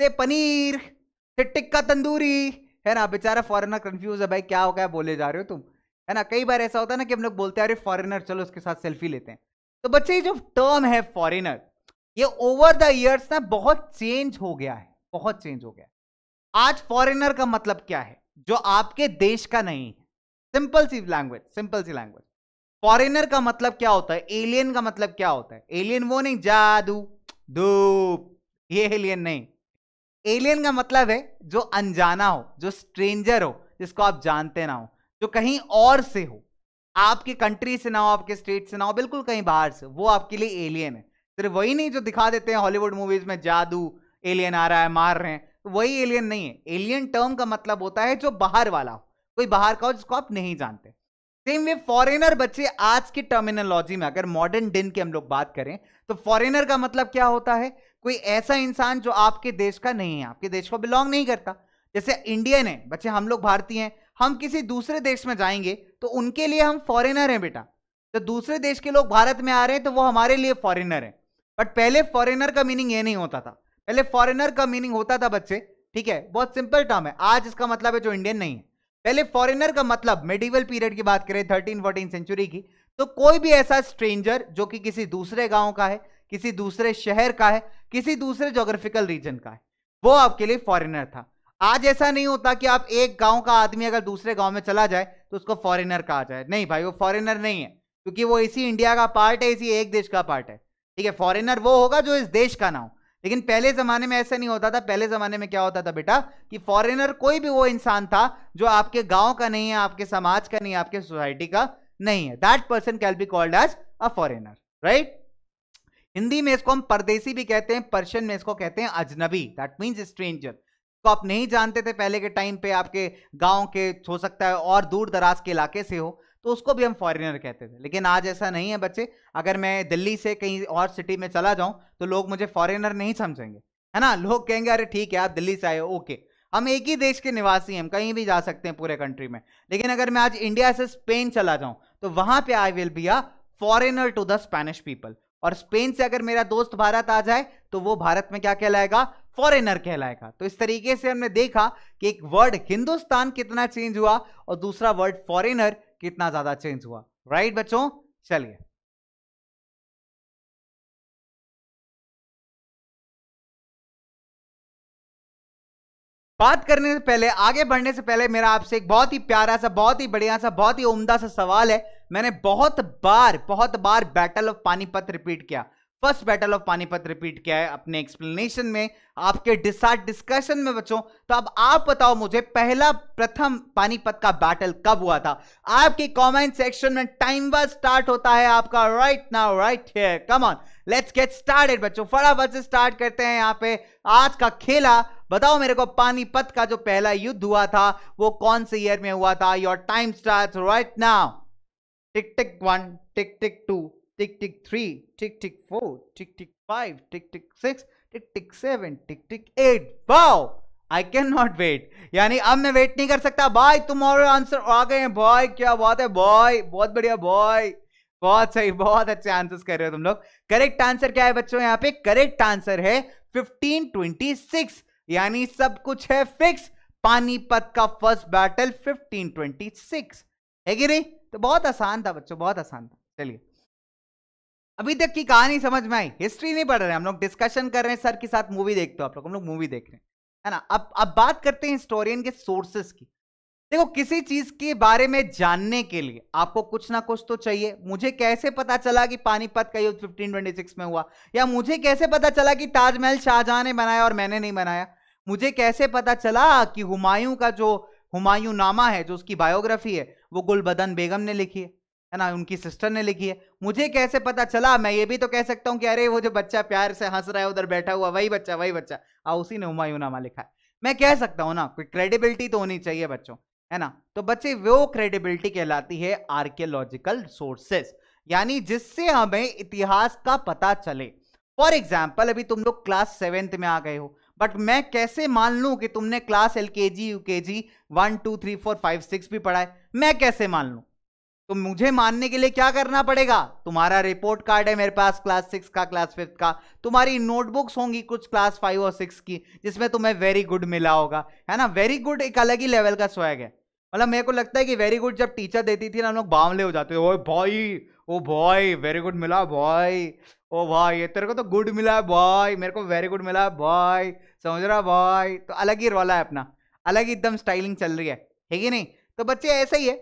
से पनीर से टिक्का तंदूरी है ना बेचारा फॉरेनर कंफ्यूज है भाई क्या हो गया बोले जा रहे हो तुम है ना कई बार ऐसा होता है ना कि हम लोग बोलते हैं अरे फॉरेनर चलो उसके साथ सेल्फी लेते हैं तो बच्चे ये जो टर्म है फॉरेनर ये ओवर द ईयर्स ना बहुत चेंज हो गया है बहुत चेंज हो गया आज फॉरेनर का मतलब क्या है जो आपके देश का नहीं है सिंपल सी लैंग्वेज सिंपल सी लैंग्वेज फॉरेनर का मतलब क्या होता है एलियन का मतलब क्या होता है एलियन वो नहीं जादू धूप ये एलियन नहीं एलियन का मतलब है जो अनजाना हो जो स्ट्रेंजर हो जिसको आप जानते ना हो जो कहीं और से हो आपकी कंट्री से ना हो आपके स्टेट से ना हो बिल्कुल कहीं बाहर से वो आपके लिए एलियन है सिर्फ वही नहीं जो दिखा देते हैं हॉलीवुड मूवीज में जादू एलियन आ रहा है मार रहे हैं वही एलियन नहीं है एलियन टर्म का मतलब होता है जो बाहर वाला हो कोई बाहर का हो जिसको आप नहीं जानते सेम वे फॉरेनर बच्चे आज की टर्मिनोलॉजी में अगर मॉडर्न डिन की हम लोग बात करें तो फॉरेनर का मतलब क्या होता है कोई ऐसा इंसान जो आपके देश का नहीं है आपके देश को बिलोंग नहीं करता जैसे इंडियन है बच्चे हम लोग भारतीय हैं हम किसी दूसरे देश में जाएंगे तो उनके लिए हम फॉरेनर हैं बेटा जब दूसरे देश के लोग भारत में आ रहे हैं तो वो हमारे लिए फॉरेनर हैं बट पहले फॉरेनर का मीनिंग ये नहीं होता था पहले फॉरेनर का मीनिंग होता था बच्चे ठीक है बहुत सिंपल टर्म है आज इसका मतलब है जो इंडियन नहीं है पहले फॉरेनर का मतलब मेडिवल पीरियड की बात करें थर्टीन फोर्टीन सेंचुरी की तो कोई भी ऐसा स्ट्रेंजर जो कि किसी दूसरे गांव का है किसी दूसरे शहर का है किसी दूसरे जोग्राफिकल रीजन का है वो आपके लिए फॉरेनर था आज ऐसा नहीं होता कि आप एक गांव का आदमी अगर दूसरे गांव में चला जाए तो उसको फॉरेनर कहा जाए नहीं भाई वो फॉरेनर नहीं है क्योंकि वो इसी इंडिया का पार्ट है इसी एक देश का पार्ट है ठीक है फॉरेनर वो होगा जो इस देश का ना हो लेकिन पहले ज़माने में ऐसा नहीं होता था पहले ज़माने में क्या होता था बेटा कि फॉरेनर कोई भी वो इंसान था जो आपके गांव का नहीं है आपके समाज का नहीं है आपके सोसाइटी का नहीं है that person can be called as a foreigner right Hindi में इसको हम परदेसी भी कहते हैं पर्शियन में इसको कहते हैं अजनबी दैट मीन्स स्ट्रेंजर इसको आप नहीं जानते थे पहले के टाइम पे आपके गांव के हो सकता है और दूर दराज के इलाके से हो तो उसको भी हम फॉरेनर कहते थे लेकिन आज ऐसा नहीं है बच्चे अगर मैं दिल्ली से कहीं और सिटी में चला जाऊं तो लोग मुझे फॉरेनर नहीं समझेंगे है ना लोग कहेंगे अरे ठीक है आप दिल्ली से आए हो ओके हम एक ही देश के निवासी हैं हम कहीं भी जा सकते हैं पूरे कंट्री में लेकिन अगर मैं आज इंडिया से स्पेन चला जाऊं तो वहां पे I will be a foreigner to the Spanish people और स्पेन से अगर मेरा दोस्त भारत आ जाए तो वो भारत में क्या कहलाएगा फॉरेनर कहलाएगा तो इस तरीके से हमने देखा कि एक वर्ड हिंदुस्तान कितना चेंज हुआ और दूसरा वर्ड फॉरेनर कितना ज्यादा चेंज हुआ राइट बच्चों चलिए बात करने से पहले आगे बढ़ने से पहले मेरा आपसे एक बहुत ही प्यारा सा बहुत ही बढ़िया सा बहुत ही उम्दा सा सवाल है मैंने बहुत बार बहुत बार बैटल ऑफ पानीपत रिपीट किया first battle of Panipat repeat किया है अपने एक्सप्लेनेशन में आपके डिसार्ट डिस्कशन में बच्चों तो अब आप बताओ मुझे पहला प्रथम पानीपत का बैटल कब हुआ था आपके कमेंट सेक्शन में टाइम टाइमर स्टार्ट होता है आपका right now right here come on let's get started बच्चों फटाफट से स्टार्ट करते हैं यहाँ पे आज का खेला बताओ मेरे को पानीपत का जो पहला युद्ध हुआ था वो कौन से ईयर में हुआ था your time start right now tick tick one tick tick two tick tick 3 tick tick 4 tick tick 5 tick tick 6 tick tick seven tick tick 8 wow I cannot wait यानी अब मैं वेट नहीं कर सकता भाई तुम्हारे आंसर आ गए हैं भाई क्या बात है भाई बहुत बढ़िया भाई बहुत सही बहुत अच्छे आंसर्स कर रहे हो तुम लोग करेक्ट आंसर क्या है बच्चों यहाँ पे करेक्ट आंसर है 1526 यानी सब कुछ है फिक्स पानीपत का फर्स्ट बैटल 1526 है कि नहीं तो बहुत आसान था बच्चों बहुत आसान था चलिए अभी तक की कहानी समझ में आई हिस्ट्री नहीं पढ़ रहे हम लोग डिस्कशन कर रहे हैं सर के साथ मूवी देखते हो आप लोग हम लोग मूवी देख रहे हैं है ना अब अब बात करते हैं हिस्टोरियन के सोर्सेस की देखो किसी चीज के बारे में जानने के लिए आपको कुछ ना कुछ तो चाहिए मुझे कैसे पता चला कि पानीपत का युद्ध 1526 में हुआ या मुझे कैसे पता चला कि ताजमहल शाहजहां ने बनाया और मैंने नहीं बनाया मुझे कैसे पता चला कि हुमायूं का जो हुमायूं नामा है जो उसकी बायोग्राफी है वो गुलबदन बेगम ने लिखी है है ना उनकी सिस्टर ने लिखी है मुझे कैसे पता चला मैं ये भी तो कह सकता हूँ कि अरे वो जो बच्चा प्यार से हंस रहा है उधर बैठा हुआ वही बच्चा वही बच्चा आ उसी ने हुमायूं नामा लिखा है मैं कह सकता हूँ ना कोई क्रेडिबिलिटी तो होनी चाहिए बच्चों है ना तो बच्चे वो क्रेडिबिलिटी कहलाती है आर्कियोलॉजिकल सोर्सेस यानी जिससे हमें इतिहास का पता चले फॉर एग्जाम्पल अभी तुम लोग क्लास सेवेंथ में आ गए हो बट मैं कैसे मान लू कि तुमने क्लास एल के G U K G one two three four five six भी पढ़ा है मैं कैसे मान लू तो मुझे मानने के लिए क्या करना पड़ेगा तुम्हारा रिपोर्ट कार्ड है मेरे पास क्लास सिक्स का क्लास फिफ्थ का तुम्हारी नोटबुक्स होंगी कुछ क्लास फाइव और सिक्स की जिसमें तुम्हें वेरी गुड मिला होगा है ना वेरी गुड एक अलग ही लेवल का स्वैग है मतलब मेरे को लगता है कि वेरी गुड जब टीचर देती थी ना हम लोग बावले हो जाते ओ भाई ओ भाई वेरी गुड मिला भाई ओ भाई ये तेरे को तो गुड मिला है भाई मेरे को वेरी गुड मिला है भाई समझ रहा भाई तो अलग ही रोला है अपना अलग ही एकदम स्टाइलिंग चल रही है ठीक है नहीं तो बच्चे ऐसा ही है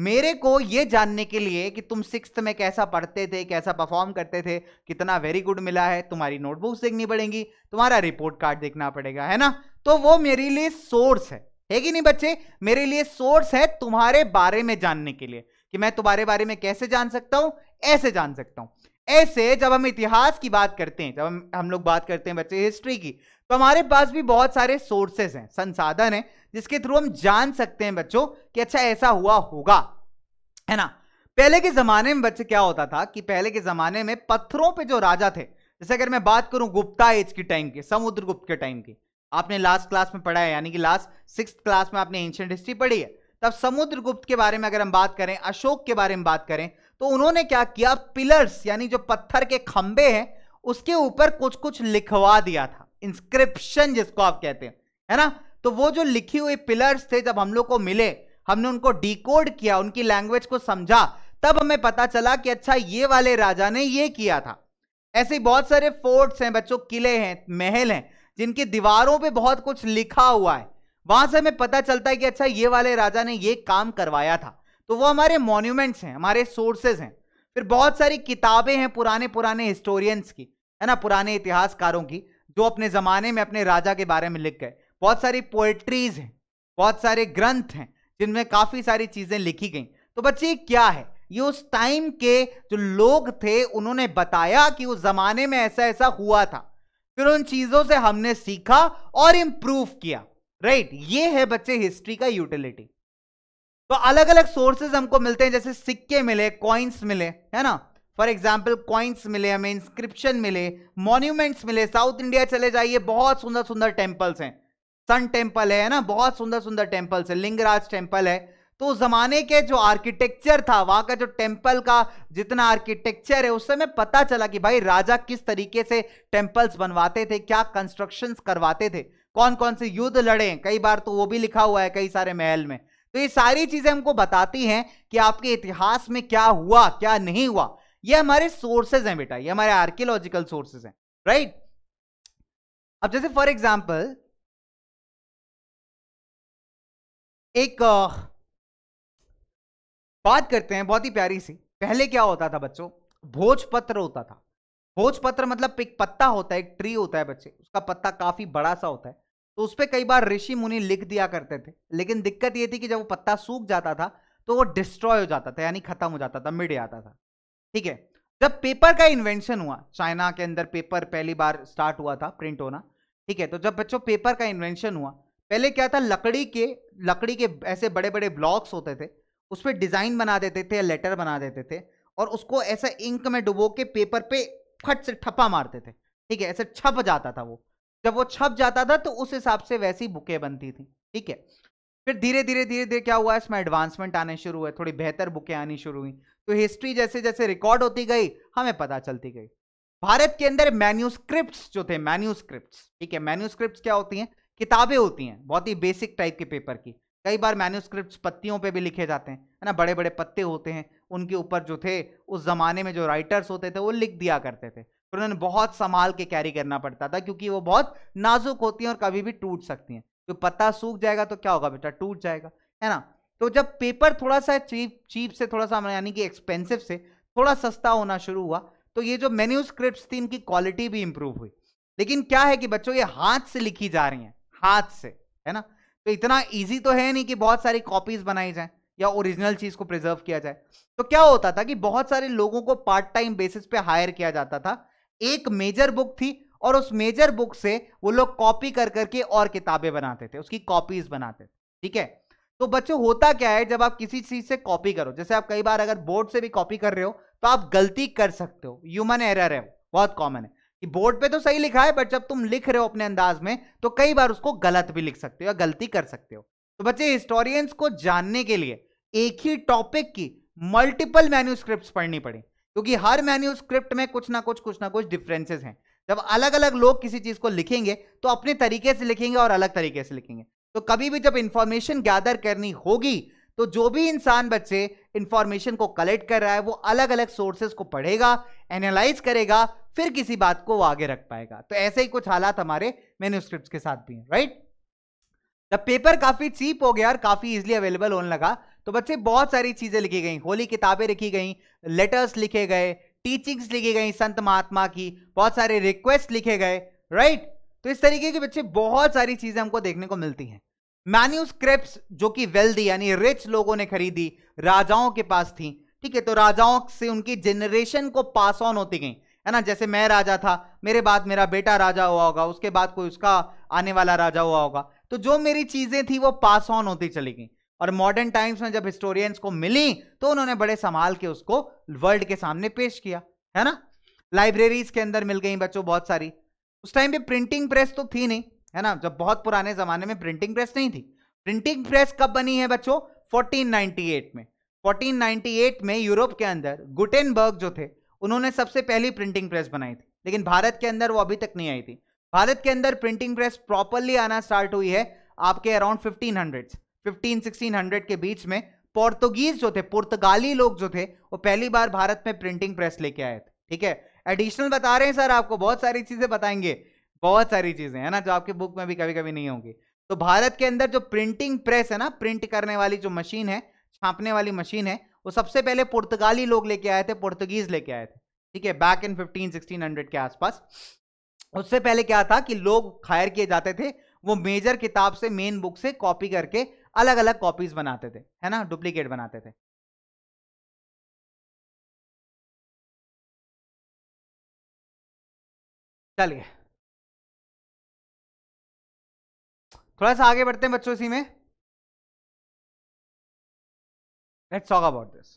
मेरे को ये जानने के लिए कि तुम सिक्स में कैसा पढ़ते थे कैसा परफॉर्म करते थे कितना वेरी गुड मिला है तुम्हारी नोटबुक्स देखनी पड़ेंगी तुम्हारा रिपोर्ट कार्ड देखना पड़ेगा है ना तो वो मेरे लिए सोर्स है है कि नहीं बच्चे मेरे लिए सोर्स है तुम्हारे बारे में जानने के लिए कि मैं तुम्हारे बारे में कैसे जान सकता हूं ऐसे जान सकता हूं ऐसे जब हम इतिहास की बात करते हैं जब हम हम लोग बात करते हैं बच्चे हिस्ट्री की तो हमारे पास भी बहुत सारे सोर्सेस हैं संसाधन हैं जिसके थ्रू हम जान सकते हैं बच्चों कि अच्छा ऐसा हुआ होगा है ना पहले के जमाने में बच्चे क्या होता था कि पहले के जमाने में पत्थरों पे जो राजा थे जैसे अगर मैं बात करूं गुप्ता एज के टाइम समुद्र समुद्रगुप्त के टाइम की आपने लास्ट क्लास में पढ़ा है यानी कि लास्ट सिक्स क्लास में आपने एंशियंट हिस्ट्री पढ़ी है तब समुद्रगुप्त के बारे में अगर हम बात करें अशोक के बारे में बात करें तो उन्होंने क्या किया पिलर्स यानी जो पत्थर के खंबे हैं उसके ऊपर कुछ कुछ लिखवा दिया था इंस्क्रिप्शन जिसको आप कहते हैं है ना तो वो जो लिखी हुई पिलर्स थे जब हम लोग को मिले हमने उनको डिकोड किया उनकी लैंग्वेज को समझा तब हमें पता चला कि अच्छा ये वाले राजा ने ये किया था ऐसे बहुत सारे फोर्ट्स हैं बच्चों किले हैं महल हैं जिनकी दीवारों पे बहुत कुछ लिखा हुआ है वहां से हमें पता चलता है कि अच्छा ये वाले राजा ने ये काम करवाया था तो वो हमारे मोन्यूमेंट्स हैं हमारे सोर्सेज हैं फिर बहुत सारी किताबें हैं पुराने पुराने हिस्टोरियंस की है ना पुराने इतिहासकारों की जो अपने ज़माने में अपने राजा के बारे में लिख गए बहुत सारी पोएट्रीज हैं बहुत सारे ग्रंथ हैं जिनमें काफ़ी सारी चीज़ें लिखी गई तो बच्चे क्या है ये उस टाइम के जो लोग थे उन्होंने बताया कि उस ज़माने में ऐसा ऐसा हुआ था फिर उन चीज़ों से हमने सीखा और इम्प्रूव किया राइट ये है बच्चे हिस्ट्री का यूटिलिटी तो अलग अलग सोर्सेज हमको मिलते हैं जैसे सिक्के मिले कॉइन्स मिले है ना फॉर एग्जाम्पल कॉइन्स मिले हमें इंस्क्रिप्शन मिले मॉन्यूमेंट्स मिले साउथ इंडिया चले जाइए बहुत सुंदर सुंदर टेम्पल्स हैं सन टेम्पल है ना बहुत सुंदर सुंदर टेम्पल्स है लिंगराज टेम्पल है तो उस जमाने के जो आर्किटेक्चर था वहां का जो टेम्पल का जितना आर्किटेक्चर है उस समय पता चला कि भाई राजा किस तरीके से टेम्पल्स बनवाते थे क्या कंस्ट्रक्शंस करवाते थे कौन कौन से युद्ध लड़े कई बार तो वो भी लिखा हुआ है कई सारे महल में तो ये सारी चीजें हमको बताती हैं कि आपके इतिहास में क्या हुआ क्या नहीं हुआ ये हमारे सोर्सेज हैं बेटा ये हमारे आर्कियोलॉजिकल सोर्सेज हैं राइट अब जैसे फॉर एग्जाम्पल एक बात करते हैं बहुत ही प्यारी सी पहले क्या होता था बच्चों भोजपत्र होता था भोजपत्र मतलब एक पत्ता होता है एक ट्री होता है बच्चे उसका पत्ता काफी बड़ा सा होता है तो उस पर कई बार ऋषि मुनि लिख दिया करते थे लेकिन दिक्कत ये थी कि जब वो पत्ता सूख जाता था तो वो डिस्ट्रॉय हो जाता था यानी खत्म हो जाता था मिट जाता था ठीक है जब पेपर का इन्वेंशन हुआ चाइना के अंदर पेपर पहली बार स्टार्ट हुआ था प्रिंट होना ठीक है तो जब बच्चों पेपर का इन्वेंशन हुआ पहले क्या था लकड़ी के लकड़ी के ऐसे बड़े बड़े ब्लॉक्स होते थे उस पर डिज़ाइन बना देते थे या लेटर बना देते थे और उसको ऐसा इंक में डुबो के पेपर पे फट से ठप्पा मारते थे ठीक है ऐसे छप जाता था वो जब वो छप जाता था तो उस हिसाब से वैसी बुकें बनती थी ठीक है फिर धीरे धीरे धीरे धीरे क्या हुआ इसमें एडवांसमेंट आने शुरू हुए थोड़ी बेहतर बुकें आनी शुरू हुई तो हिस्ट्री जैसे जैसे रिकॉर्ड होती गई हमें पता चलती गई भारत के अंदर मैन्यूस्क्रिप्ट जो थे मैन्यूस्क्रिप्ट ठीक है मैन्यूस्क्रिप्ट क्या होती हैं किताबें होती हैं बहुत ही बेसिक टाइप के पेपर की कई बार मैन्यूस्क्रिप्ट पत्तियों पे भी लिखे जाते हैं है ना बड़े बड़े पत्ते होते हैं उनके ऊपर जो थे उस जमाने में जो राइटर्स होते थे वो लिख दिया करते थे फिर उन्हें बहुत संभाल के कैरी करना पड़ता था क्योंकि वो बहुत नाजुक होती हैं और कभी भी टूट सकती हैं तो पत्ता सूख जाएगा तो क्या होगा बेटा टूट जाएगा है ना तो जब पेपर थोड़ा सा चीप चीप से थोड़ा सा यानी कि एक्सपेंसिव से थोड़ा सस्ता होना शुरू हुआ तो ये जो मेन्यू स्क्रिप्ट थी इनकी क्वालिटी भी इंप्रूव हुई लेकिन क्या है कि बच्चों ये हाथ से लिखी जा रही हैं हाथ से है ना तो इतना ईजी तो है नहीं कि बहुत सारी कॉपीज बनाई जाए या ओरिजिनल चीज को प्रिजर्व किया जाए तो क्या होता था कि बहुत सारे लोगों को पार्ट टाइम बेसिस पे हायर किया जाता था एक मेजर बुक थी और उस मेजर बुक से वो लोग कॉपी कर करके और किताबें बनाते थे उसकी कॉपीज बनाते थे ठीक है तो बच्चों होता क्या है जब आप किसी चीज से कॉपी करो जैसे आप कई बार अगर बोर्ड से भी कॉपी कर रहे हो तो आप गलती कर सकते हो ह्यूमन एरर है बहुत कॉमन है कि बोर्ड पे तो सही लिखा है बट जब तुम लिख रहे हो अपने अंदाज में तो कई बार उसको गलत भी लिख सकते हो या गलती कर सकते हो तो बच्चे हिस्टोरियंस को जानने के लिए एक ही टॉपिक की मल्टीपल मैन्यूस्क्रिप्ट पढ़नी पड़ी क्योंकि हर स्क्रिप्ट में कुछ ना कुछ कुछ ना कुछ डिफरेंसेस हैं जब अलग अलग लोग किसी चीज को लिखेंगे तो अपने तरीके से लिखेंगे और अलग तरीके से लिखेंगे तो कभी भी जब इंफॉर्मेशन गैदर करनी होगी तो जो भी इंसान बच्चे इंफॉर्मेशन को कलेक्ट कर रहा है वो अलग अलग सोर्सेज को पढ़ेगा एनालाइज करेगा फिर किसी बात को वो आगे रख पाएगा तो ऐसे ही कुछ हालात हमारे मेन्यूस्क्रिप्ट के साथ भी हैं राइट द पेपर काफी चीप हो गया और काफी इजिली अवेलेबल होने लगा तो बच्चे बहुत सारी चीजें लिखी गई होली किताबें लिखी गई लेटर्स लिखे गए टीचिंग्स लिखी गई संत महात्मा की बहुत सारे रिक्वेस्ट लिखे गए राइट तो इस तरीके के बच्चे बहुत सारी चीजें हमको देखने को मिलती हैं मैन्यूस्क्रिप्ट जो कि वेल्दी यानी रिच लोगों ने खरीदी राजाओं के पास थी ठीक है तो राजाओं से उनकी जनरेशन को पास ऑन होती गई है ना जैसे मैं राजा था मेरे बाद मेरा बेटा राजा हुआ होगा उसके बाद कोई उसका आने वाला राजा हुआ होगा तो जो मेरी चीजें थी वो पास ऑन होती चली गई और मॉडर्न टाइम्स में जब हिस्टोरियंस को मिली तो उन्होंने बड़े संभाल के उसको वर्ल्ड के सामने पेश किया है ना लाइब्रेरीज के अंदर मिल गई बच्चों बहुत सारी उस टाइम पे प्रिंटिंग प्रेस तो थी नहीं है ना जब बहुत पुराने जमाने में प्रिंटिंग प्रेस नहीं थी प्रिंटिंग प्रेस कब बनी है बच्चों 1498 में 1498 में यूरोप के अंदर गुटेनबर्ग जो थे उन्होंने सबसे पहली प्रिंटिंग प्रेस बनाई थी लेकिन भारत के अंदर वो अभी तक नहीं आई थी भारत के अंदर प्रिंटिंग प्रेस प्रॉपरली आना स्टार्ट हुई है आपके around fifteen hundred fifteen sixteen hundred के बीच में पोर्तुगीज जो थे पुर्तगाली लोग जो थे वो पहली बार भारत में प्रिंटिंग प्रेस लेके आए थे ठीक है एडिशनल बता रहे हैं सर आपको बहुत सारी चीजें बताएंगे बहुत सारी चीजें है ना जो आपके बुक में भी कभी कभी नहीं होंगी तो भारत के अंदर जो प्रिंटिंग प्रेस है ना प्रिंट करने वाली जो मशीन है छापने वाली मशीन है वो सबसे पहले पुर्तगाली लोग लेके आए थे पुर्तगीज लेके आए थे ठीक है back in fifteen sixteen hundred के आसपास उससे पहले क्या था कि लोग खायर किए जाते थे वो मेजर किताब से मेन बुक से कॉपी करके अलग अलग कॉपीज बनाते थे है ना डुप्लीकेट बनाते थे चलिए थोड़ा सा आगे बढ़ते हैं बच्चों इसी में लेट्स टॉक अबाउट दिस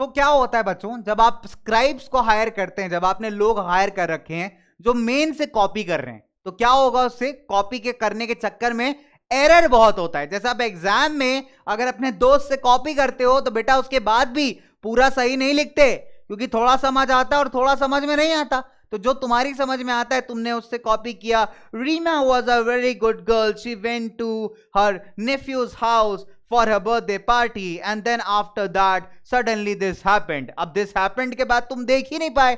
तो क्या होता है बच्चों जब आप स्क्राइब्स को हायर करते हैं जब आपने लोग हायर कर रखे हैं जो मेन से कॉपी कर रहे हैं तो क्या होगा उससे कॉपी के करने के चक्कर में एरर बहुत होता है जैसे आप एग्जाम में अगर अपने दोस्त से कॉपी करते हो तो बेटा उसके बाद भी पूरा सही नहीं लिखते क्योंकि थोड़ा समझ आता और थोड़ा समझ में नहीं आता तो जो तुम्हारी समझ में आता है तुमने उससे कॉपी किया Reema was a very good girl she went to her nephew's house for her birthday party and then after that suddenly this happened अब दिस हैपेंड के बाद तुम देख ही नहीं पाए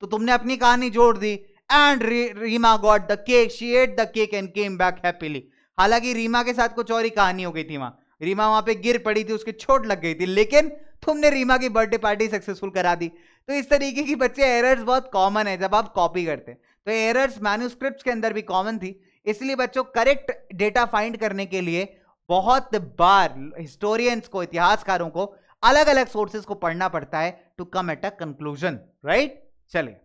तो तुमने अपनी कहानी जोड़ दी and Reema got the cake she ate the cake and came back happily हालांकि रीमा के साथ कुछ और ही कहानी हो गई थी वहां रीमा वहां पे गिर पड़ी थी उसकी चोट लग गई थी लेकिन तुमने रीमा की बर्थडे पार्टी सक्सेसफुल करा दी तो इस तरीके की बच्चे एरर्स बहुत कॉमन है जब आप कॉपी करते हैं तो एरर्स मैन्यूस्क्रिप्ट के अंदर भी कॉमन थी इसलिए बच्चों करेक्ट डेटा फाइंड करने के लिए बहुत बार हिस्टोरियंस को इतिहासकारों को अलग अलग सोर्सेज को पढ़ना पड़ता है to come at a conclusion right चलिए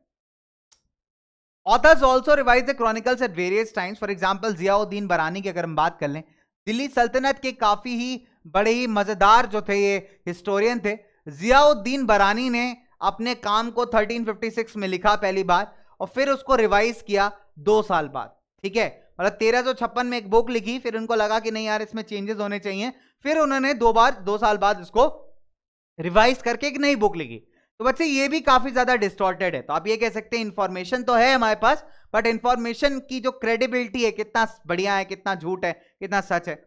authors also revise the chronicles at various times for example Ziauddin Barani की अगर हम बात कर लें दिल्ली सल्तनत के काफ़ी ही बड़े ही मज़ेदार जो थे ये हिस्टोरियन थे जियाउद्दीन बरानी ने अपने काम को 1356 में लिखा पहली बार और फिर उसको रिवाइज किया दो साल बाद ठीक है मतलब तेरह में एक बुक लिखी फिर उनको लगा कि नहीं यार इसमें चेंजेस होने चाहिए फिर उन्होंने दो बार दो साल बाद उसको रिवाइज करके एक नई बुक लिखी तो बच्चे ये भी काफी ज्यादा डिस्टॉर्टेड है तो आप ये कह सकते हैं इन्फॉर्मेशन तो है हमारे पास बट इन्फॉर्मेशन की जो क्रेडिबिलिटी है कितना बढ़िया है कितना झूठ है कितना सच है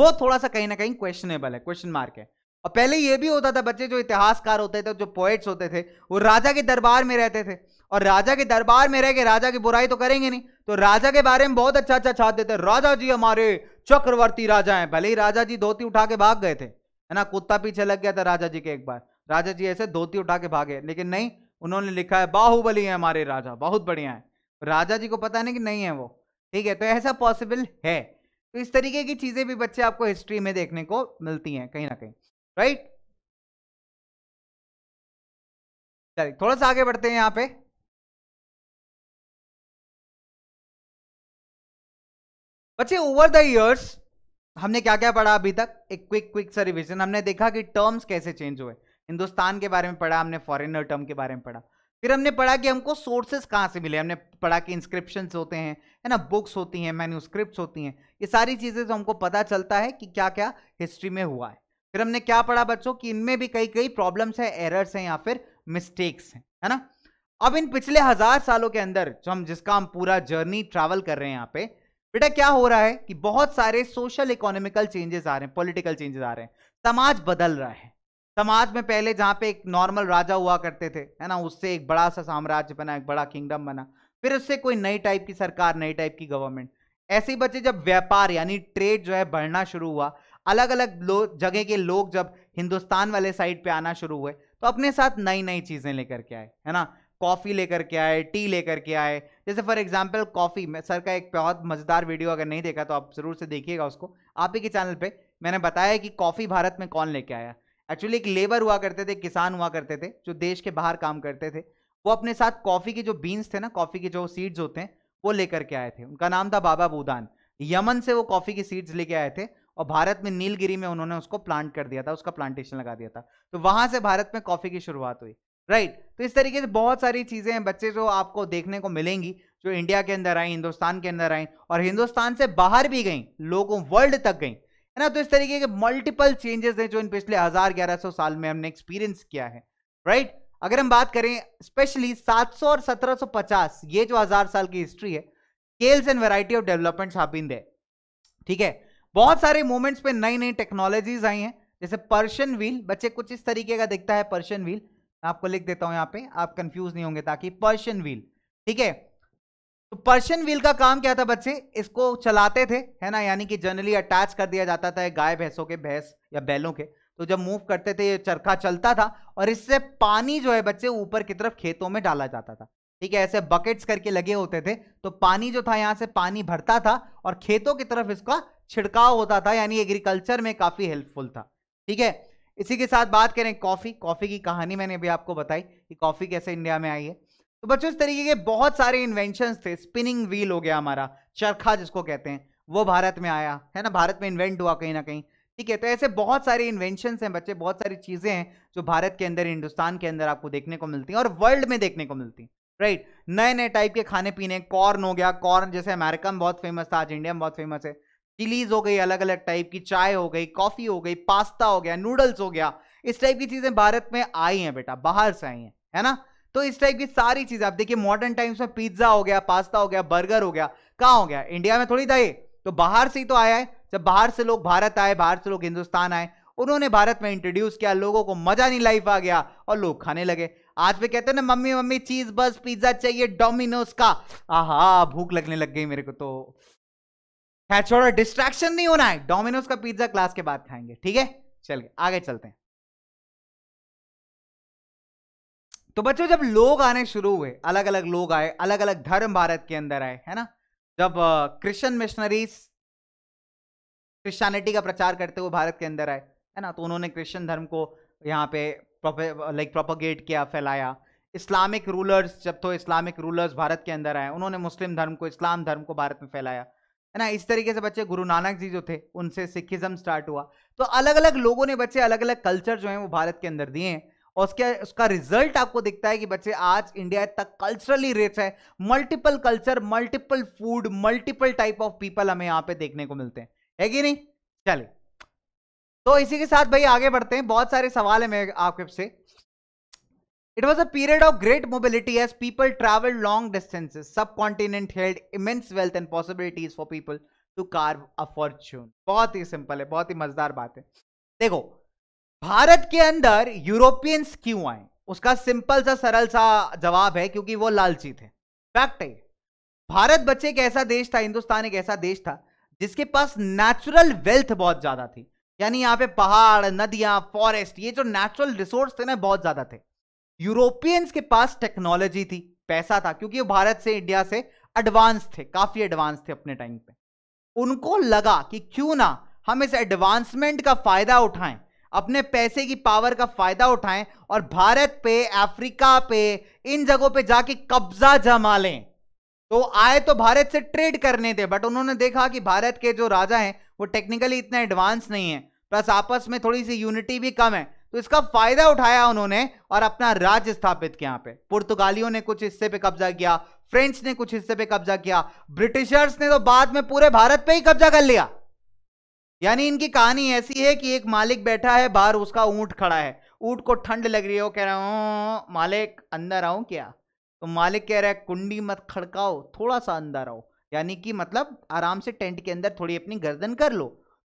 वो थोड़ा सा कहीं ना कहीं क्वेश्चनेबल है क्वेश्चन मार्क है और पहले ये भी होता था बच्चे जो इतिहासकार होते थे जो पोएट्स होते थे वो राजा के दरबार में रहते थे और राजा के दरबार में रह के राजा की बुराई तो करेंगे नहीं तो राजा के बारे में बहुत अच्छा अच्छा छाते थे राजा जी हमारे चक्रवर्ती राजा हैं भले ही राजा जी धोती उठा के भाग गए थे है ना कुत्ता पीछे लग गया था राजा जी के एक बार राजा जी ऐसे धोती उठा के भागे लेकिन नहीं उन्होंने लिखा है बाहुबली है हमारे राजा बहुत बढ़िया है राजा जी को पता नहीं कि नहीं है वो ठीक है तो ऐसा पॉसिबल है तो इस तरीके की चीज़ें भी बच्चे आपको हिस्ट्री में देखने को मिलती हैं कहीं ना कहीं राइट चलिए थोड़ा सा आगे बढ़ते हैं यहां पे बच्चे ओवर द इयर्स हमने क्या क्या पढ़ा अभी तक एक क्विक क्विक सा रिविजन हमने देखा कि टर्म्स कैसे चेंज हुए हिंदुस्तान के बारे में पढ़ा हमने फॉरेनर टर्म के बारे में पढ़ा फिर हमने पढ़ा कि हमको सोर्सेज कहाँ से मिले हमने पढ़ा कि इंस्क्रिप्शन होते हैं है ना बुक्स होती हैं मैन्यूस्क्रिप्ट होती हैं ये सारी चीज़ें तो हमको पता चलता है कि क्या क्या हिस्ट्री में हुआ है फिर हमने क्या पढ़ा बच्चों कि इनमें भी कई कई प्रॉब्लम्स हैं एरर्स हैं या फिर मिस्टेक्स हैं है ना अब इन पिछले हजार सालों के अंदर जो हम जिसका हम पूरा जर्नी ट्रैवल कर रहे हैं यहाँ पे बेटा क्या हो रहा है कि बहुत सारे सोशल इकोनॉमिकल चेंजेस आ रहे हैं पॉलिटिकल चेंजेस आ रहे हैं समाज बदल रहा है समाज में पहले जहाँ पे एक नॉर्मल राजा हुआ करते थे है ना उससे एक बड़ा सा साम्राज्य बना एक बड़ा किंगडम बना फिर उससे कोई नई टाइप की सरकार नई टाइप की गवर्नमेंट ऐसे ही बच्चे जब व्यापार यानी ट्रेड जो है बढ़ना शुरू हुआ अलग अलग जगह के लोग जब हिंदुस्तान वाले साइड पे आना शुरू हुए तो अपने साथ नई नई चीज़ें लेकर के आए है ना कॉफ़ी लेकर के आए टी लेकर के आए जैसे फॉर एग्जाम्पल कॉफ़ी में सर का एक बहुत मज़ेदार वीडियो अगर नहीं देखा तो आप ज़रूर से देखिएगा उसको आप ही के चैनल पे मैंने बताया कि कॉफ़ी भारत में कौन लेके आया एक्चुअली एक लेबर हुआ करते थे किसान हुआ करते थे जो देश के बाहर काम करते थे वो अपने साथ कॉफ़ी के जो बीन्स थे ना कॉफ़ी के जो सीड्स होते हैं वो लेकर के आए थे उनका नाम था बाबा बूदान यमन से वो कॉफ़ी की सीड्स लेके आए थे और भारत में नीलगिरी में उन्होंने उसको प्लांट कर दिया था उसका प्लांटेशन लगा दिया था तो वहां से भारत में कॉफ़ी की शुरुआत हुई राइट right. तो इस तरीके से बहुत सारी चीज़ें हैं बच्चे जो आपको देखने को मिलेंगी जो इंडिया के अंदर आई हिंदुस्तान के अंदर आई और हिंदुस्तान से बाहर भी गई लोगों वर्ल्ड तक गई है ना तो इस तरीके के मल्टीपल चेंजेस हैं जो इन पिछले हजार ग्यारह सौ साल में हमने एक्सपीरियंस किया है राइट अगर हम बात करें स्पेशली 700 और 1750 ये जो हजार साल की हिस्ट्री है scales and variety of development have है ठीक है बहुत सारे मोमेंट्स पे नई नई टेक्नोलॉजीज आई हैं जैसे पर्शियन व्हील बच्चे कुछ इस तरीके का दिखता है पर्शियन व्हील आपको लिख देता हूं यहाँ पे आप कंफ्यूज नहीं होंगे ताकि पर्शियन व्हील ठीक है तो पर्शियन व्हील का काम क्या था बच्चे इसको चलाते थे है ना यानी कि जनरली अटैच कर दिया जाता था गाय भैंसों के भैंस या बैलों के तो जब मूव करते थे ये चरखा चलता था और इससे पानी जो है बच्चे ऊपर की तरफ खेतों में डाला जाता था ठीक है ऐसे बकेट्स करके लगे होते थे तो पानी जो था यहाँ से पानी भरता था और खेतों की तरफ इसका छिड़काव होता था यानी एग्रीकल्चर में काफ़ी हेल्पफुल था ठीक है इसी के साथ बात करें कॉफ़ी कॉफ़ी की कहानी मैंने अभी आपको बताई कि कॉफ़ी कैसे इंडिया में आई है तो बच्चों इस तरीके के बहुत सारे इन्वेंशन थे स्पिनिंग व्हील हो गया हमारा चरखा जिसको कहते हैं वो भारत में आया है ना भारत में इन्वेंट हुआ कहीं ना कहीं ठीक है तो ऐसे बहुत सारे इन्वेंशन हैं बच्चे बहुत सारी चीज़ें हैं जो भारत के अंदर हिंदुस्तान के अंदर आपको देखने को मिलती हैं और वर्ल्ड में देखने को मिलती हैं राइट नए नए टाइप के खाने पीने कॉर्न हो गया कॉर्न जैसे अमेरिका में बहुत फेमस था आज इंडिया में बहुत फेमस है चिलीज हो गई अलग अलग टाइप की चाय हो गई कॉफ़ी हो गई पास्ता हो गया नूडल्स हो गया इस टाइप की चीज़ें भारत में आई हैं बेटा बाहर से आई हैं है ना तो इस टाइप की सारी चीजें आप देखिए मॉडर्न टाइम्स में पिज्जा हो गया पास्ता हो गया बर्गर हो गया कहाँ हो गया इंडिया में थोड़ी था ये तो बाहर से ही तो आया है जब बाहर से लोग भारत आए बाहर से लोग हिंदुस्तान आए उन्होंने भारत में इंट्रोड्यूस किया लोगों को मजा नहीं लाइफ आ गया और लोग खाने लगे आज भी कहते हैं ना मम्मी मम्मी चीज बस पिज्जा चाहिए डोमिनोज का आहा भूख लगने लग गई मेरे को तो है छोड़ो डिस्ट्रैक्शन नहीं होना है डोमिनोज का पिज्जा क्लास के बाद खाएंगे ठीक है चलिए आगे चलते हैं तो बच्चों जब लोग आने शुरू हुए अलग अलग लोग आए अलग अलग धर्म भारत के अंदर आए है ना जब क्रिश्चियन मिशनरीज क्रिश्चियनिटी का प्रचार करते हुए भारत के अंदर आए है ना तो उन्होंने क्रिश्चियन धर्म को यहाँ पे लाइक प्रोपोगेट किया फैलाया इस्लामिक रूलर्स जब तो इस्लामिक रूलर्स भारत के अंदर आए उन्होंने मुस्लिम धर्म को इस्लाम धर्म को भारत में फैलाया है ना इस तरीके से बच्चे गुरु नानक जी जो थे उनसे सिखिज्म स्टार्ट हुआ तो अलग अलग लोगों ने बच्चे अलग अलग कल्चर जो है वो भारत के अंदर दिए हैं और उसके उसका रिजल्ट आपको दिखता है कि बच्चे आज इंडिया तक कल्चरली रिच है multiple culture multiple food multiple type of people हमें यहाँ पे देखने को मिलते हैं है कि नहीं चलिए तो इसी के साथ भाई आगे बढ़ते हैं बहुत सारे सवाल है मैं आपके से it was a period of great mobility as people travel long long subcontinent held immense wealth and possibilities for people to carve a fortune. बहुत ही सिंपल है बहुत ही मजेदार बात है देखो भारत के अंदर यूरोपियंस क्यों आए उसका सिंपल सा सरल सा जवाब है क्योंकि वो लालची थे फैक्ट है भारत बच्चे एक ऐसा देश था हिंदुस्तान एक ऐसा देश था जिसके पास नेचुरल वेल्थ बहुत ज्यादा थी यानी यहाँ पे पहाड़ नदियां फॉरेस्ट ये जो नेचुरल रिसोर्स थे ना बहुत ज्यादा थे यूरोपियंस के पास टेक्नोलॉजी थी पैसा था क्योंकि वो भारत से इंडिया से एडवांस थे काफी एडवांस थे अपने टाइम पे उनको लगा कि क्यों ना हम इस एडवांसमेंट का फायदा उठाएं अपने पैसे की पावर का फायदा उठाएं और भारत पे अफ्रीका पे इन जगहों पे जाके कब्जा जमा लें तो आए तो भारत से ट्रेड करने थे बट उन्होंने देखा कि भारत के जो राजा हैं वो टेक्निकली इतना एडवांस नहीं है प्लस आपस में थोड़ी सी यूनिटी भी कम है तो इसका फायदा उठाया उन्होंने और अपना राज्य स्थापित किया पे पुर्तगालियों ने कुछ हिस्से पे कब्जा किया फ्रेंच ने कुछ हिस्से पे कब्जा किया ब्रिटिशर्स ने तो बाद में पूरे भारत पे ही कब्जा कर लिया यानी इनकी कहानी ऐसी है कि एक मालिक बैठा है बाहर उसका ऊंट खड़ा है ऊँट को ठंड लग रही है वो कह रहा हूँ मालिक अंदर आऊ क्या तो मालिक कह रहा है कुंडी मत खड़काओ थोड़ा सा अंदर आओ यानी कि मतलब आराम से टेंट के अंदर थोड़ी अपनी गर्दन कर लो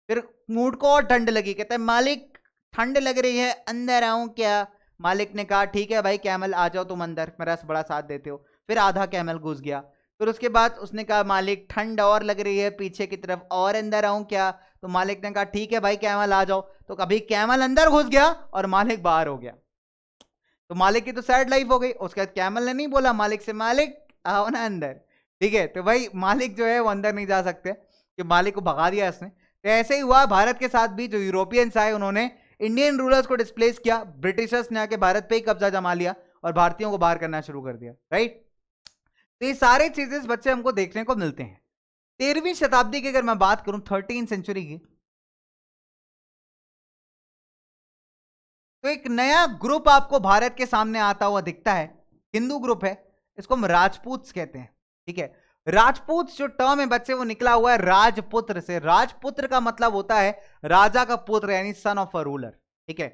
फिर ऊंट को और ठंड लगी कहता है मालिक ठंड लग रही है अंदर आऊ क्या मालिक ने कहा ठीक है भाई कैमल आ जाओ तुम अंदर मेरा बड़ा साथ देते हो फिर आधा कैमल घुस गया फिर उसके बाद उसने कहा मालिक ठंड और लग रही है पीछे की तरफ और अंदर आऊ क्या तो मालिक ने कहा ठीक है भाई कैमल आ जाओ तो कभी कैमल अंदर घुस गया और मालिक बाहर हो गया तो मालिक की तो सैड लाइफ हो गई उसके बाद कैमल ने नहीं बोला मालिक से मालिक आओ ना अंदर ठीक है तो भाई मालिक जो है वो अंदर नहीं जा सकते कि मालिक को भगा दिया इसने तो ऐसे ही हुआ भारत के साथ भी जो यूरोपियंस आए उन्होंने इंडियन रूलर्स को डिस्प्लेस किया ब्रिटिशर्स ने आके भारत पे ही कब्जा जमा लिया और भारतीयों को बाहर करना शुरू कर दिया राइट तो ये सारी चीजें बच्चे हमको देखने को मिलते हैं तेरहवीं शताब्दी की अगर मैं बात करूं थर्टीन सेंचुरी की तो एक नया ग्रुप आपको भारत के सामने आता हुआ दिखता है हिंदू ग्रुप है इसको हम राजपूत कहते हैं ठीक है राजपूत जो टर्म है बच्चे वो निकला हुआ है राजपुत्र से राजपुत्र का मतलब होता है राजा का पुत्र यानी सन ऑफ अ रूलर ठीक है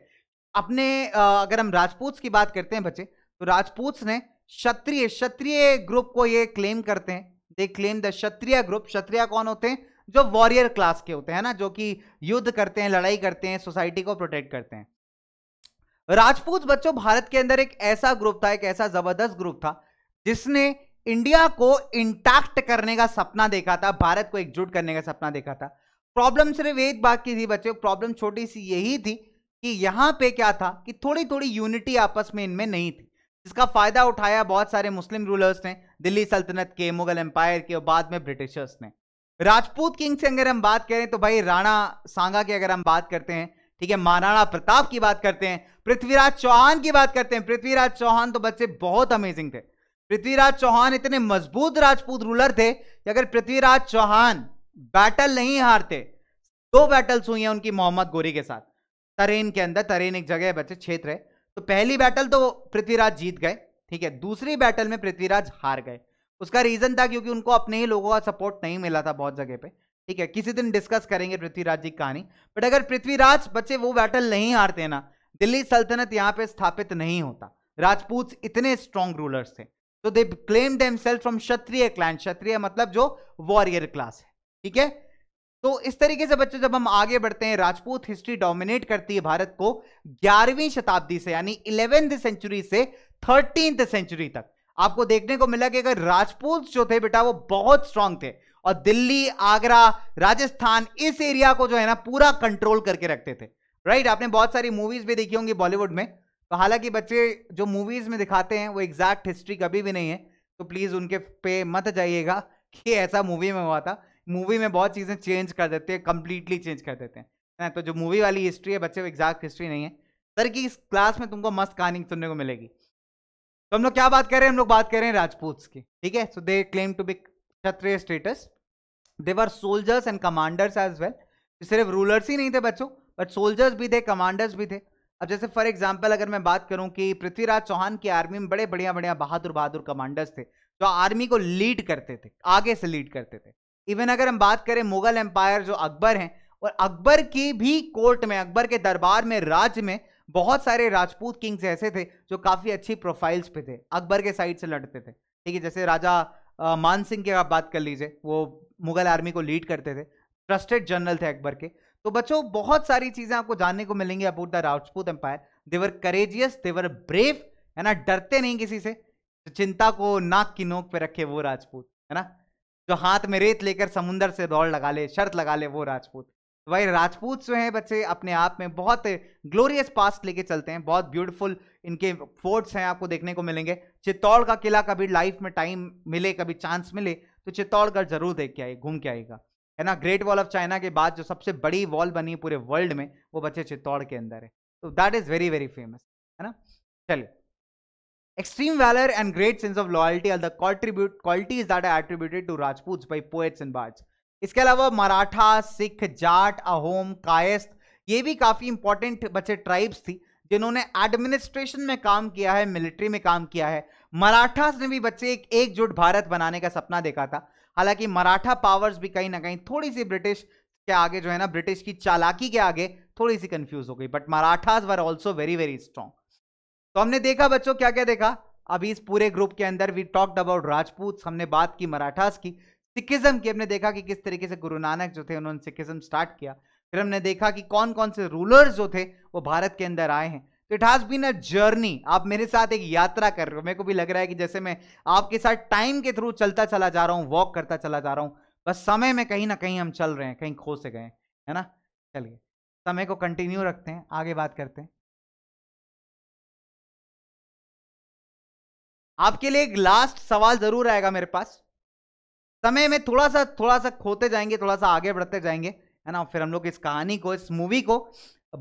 अपने अगर हम राजपूत की बात करते हैं बच्चे तो राजपूत ने क्षत्रिय क्षत्रिय ग्रुप को ये क्लेम करते हैं they claim the Kshatriya group क्षत्रिय कौन होते हैं जो वॉरियर क्लास के होते हैं ना जो कि युद्ध करते हैं लड़ाई करते हैं सोसाइटी को प्रोटेक्ट करते हैं राजपूत बच्चों भारत के अंदर एक ऐसा ग्रुप था एक ऐसा जबरदस्त ग्रुप था जिसने इंडिया को इंटैक्ट करने का सपना देखा था भारत को एकजुट करने का सपना देखा था प्रॉब्लम सिर्फ एक बात की थी बच्चे प्रॉब्लम छोटी सी यही थी कि यहां पे क्या था कि थोड़ी थोड़ी यूनिटी आपस में इनमें नहीं थी जिसका फायदा उठाया बहुत सारे मुस्लिम रूलर्स ने दिल्ली सल्तनत के मुगल एम्पायर के और बाद में ब्रिटिशर्स ने राजपूत किंग से अगर हम बात करें तो भाई राणा सांगा की अगर हम बात करते हैं ठीक है महाराणा प्रताप की बात करते हैं पृथ्वीराज चौहान की बात करते हैं पृथ्वीराज चौहान तो बच्चे बहुत अमेजिंग थे पृथ्वीराज चौहान इतने मजबूत राजपूत रूलर थे कि अगर पृथ्वीराज चौहान बैटल नहीं हारते दो बैटल्स हुई हैं उनकी मोहम्मद गोरी के साथ तरेन के अंदर तरेन एक जगह है बच्चे क्षेत्र है तो पहली बैटल तो पृथ्वीराज जीत गए ठीक है दूसरी बैटल में पृथ्वीराज हार गए उसका रीजन था क्योंकि उनको अपने ही लोगों का सपोर्ट नहीं मिला था बहुत जगह पे ठीक है किसी दिन डिस्कस करेंगे पृथ्वीराज जी की कहानी बट अगर पृथ्वीराज बच्चे वो बैटल नहीं हारते ना दिल्ली सल्तनत यहाँ पे स्थापित नहीं होता राजपूत इतने स्ट्रॉन्ग रूलर्स थे तो they claim themselves from Kshatriya clan क्षत्रिय मतलब जो वॉरियर क्लास है ठीक है तो इस तरीके से बच्चों जब हम आगे बढ़ते हैं राजपूत हिस्ट्री डोमिनेट करती है भारत को ग्यारहवीं शताब्दी से यानी इलेवेंथ सेंचुरी से थर्टींथ सेंचुरी तक आपको देखने को मिला कि अगर राजपूत जो थे बेटा वो बहुत स्ट्रांग थे और दिल्ली आगरा राजस्थान इस एरिया को जो है ना पूरा कंट्रोल करके रखते थे राइट आपने बहुत सारी मूवीज भी देखी होंगी बॉलीवुड में तो हालांकि बच्चे जो मूवीज में दिखाते हैं वो एग्जैक्ट हिस्ट्री कभी भी नहीं है तो प्लीज उनके पे मत जाइएगा कि ऐसा मूवी में हुआ था मूवी में बहुत चीज़ें चेंज कर देते हैं कम्प्लीटली चेंज कर देते हैं तो जो मूवी वाली हिस्ट्री है बच्चे को एग्जैक्ट हिस्ट्री नहीं है सर की इस क्लास में तुमको मस्त कहानी सुनने को मिलेगी तो हम लोग क्या बात कर रहे हैं हम लोग बात कर रहे हैं राजपूत की ठीक है so they claim to be Kshatriya status were soldiers and commanders as well सिर्फ रूलर्स ही नहीं थे बच्चों बट सोल्जर्स भी थे कमांडर्स भी थे अब जैसे फॉर एग्जाम्पल अगर मैं बात करूं कि पृथ्वीराज चौहान की आर्मी में बड़े बढ़िया बढ़िया बहादुर बहादुर कमांडर्स थे जो आर्मी को लीड करते थे आगे से लीड करते थे इवन अगर हम बात करें मुगल एम्पायर जो अकबर हैं और अकबर की भी कोर्ट में अकबर के दरबार में राज्य में बहुत सारे राजपूत किंग्स ऐसे थे जो काफ़ी अच्छी प्रोफाइल्स पे थे अकबर के साइड से लड़ते थे ठीक है जैसे राजा मानसिंह मान सिंह की आप बात कर लीजिए वो मुगल आर्मी को लीड करते थे ट्रस्टेड जनरल थे अकबर के तो बच्चों बहुत सारी चीज़ें आपको जानने को मिलेंगी about the Rajput empire they were courageous they were brave है ना डरते नहीं किसी से चिंता को नाक की नोक पे रखे वो राजपूत है ना जो हाथ में रेत लेकर समुंदर से दौड़ लगा ले शर्त लगा ले वो राजपूत वही राजपूत जो हैं बच्चे अपने आप में बहुत ग्लोरियस पास्ट लेके चलते हैं बहुत ब्यूटीफुल इनके फोर्ट्स हैं आपको देखने को मिलेंगे चित्तौड़ का किला कभी लाइफ में टाइम मिले कभी चांस मिले तो चित्तौड़गढ़ जरूर देख के आए घूम के आएगा है ना ग्रेट वॉल ऑफ चाइना के बाद जो सबसे बड़ी वॉल बनी पूरे वर्ल्ड में वो बच्चे चित्तौड़ के अंदर है तो that is very very famous है ना चलिए Extreme valor and great sense of loyalty are the qualities that are attributed to Rajputs by poets and bards. इसके अलावा मराठा सिख जाट अहोम कायस्त ये भी काफ़ी इंपॉर्टेंट बच्चे ट्राइब्स थी जिन्होंने एडमिनिस्ट्रेशन में काम किया है मिलिट्री में काम किया है मराठास ने भी बच्चे एक एकजुट भारत बनाने का सपना देखा था हालांकि मराठा पावर्स भी कहीं ना कहीं थोड़ी सी ब्रिटिश के आगे जो है ना ब्रिटिश की चालाकी के आगे थोड़ी सी कंफ्यूज हो गई but Marathas were also very very strong तो हमने देखा बच्चों क्या क्या देखा अभी इस पूरे ग्रुप के अंदर वी टॉक्ड अबाउट राजपूत हमने बात की मराठास की सिखिज्म की हमने देखा कि किस तरीके से गुरु नानक जो थे उन्होंने सिखिज्म स्टार्ट किया फिर हमने देखा कि कौन कौन से रूलर्स जो थे वो भारत के अंदर आए हैं तो it has been a journey आप मेरे साथ एक यात्रा कर रहे हो मेरे को भी लग रहा है कि जैसे मैं आपके साथ टाइम के थ्रू चलता चला जा रहा हूँ वॉक करता चला जा रहा हूँ बस समय में कहीं ना कहीं हम चल रहे हैं कहीं खो से गए है ना चलिए समय को कंटिन्यू रखते हैं आगे बात करते हैं आपके लिए एक लास्ट सवाल जरूर आएगा मेरे पास समय में थोड़ा सा थोड़ा सा खोते जाएंगे थोड़ा सा आगे बढ़ते जाएंगे है ना फिर हम लोग इस कहानी को इस मूवी को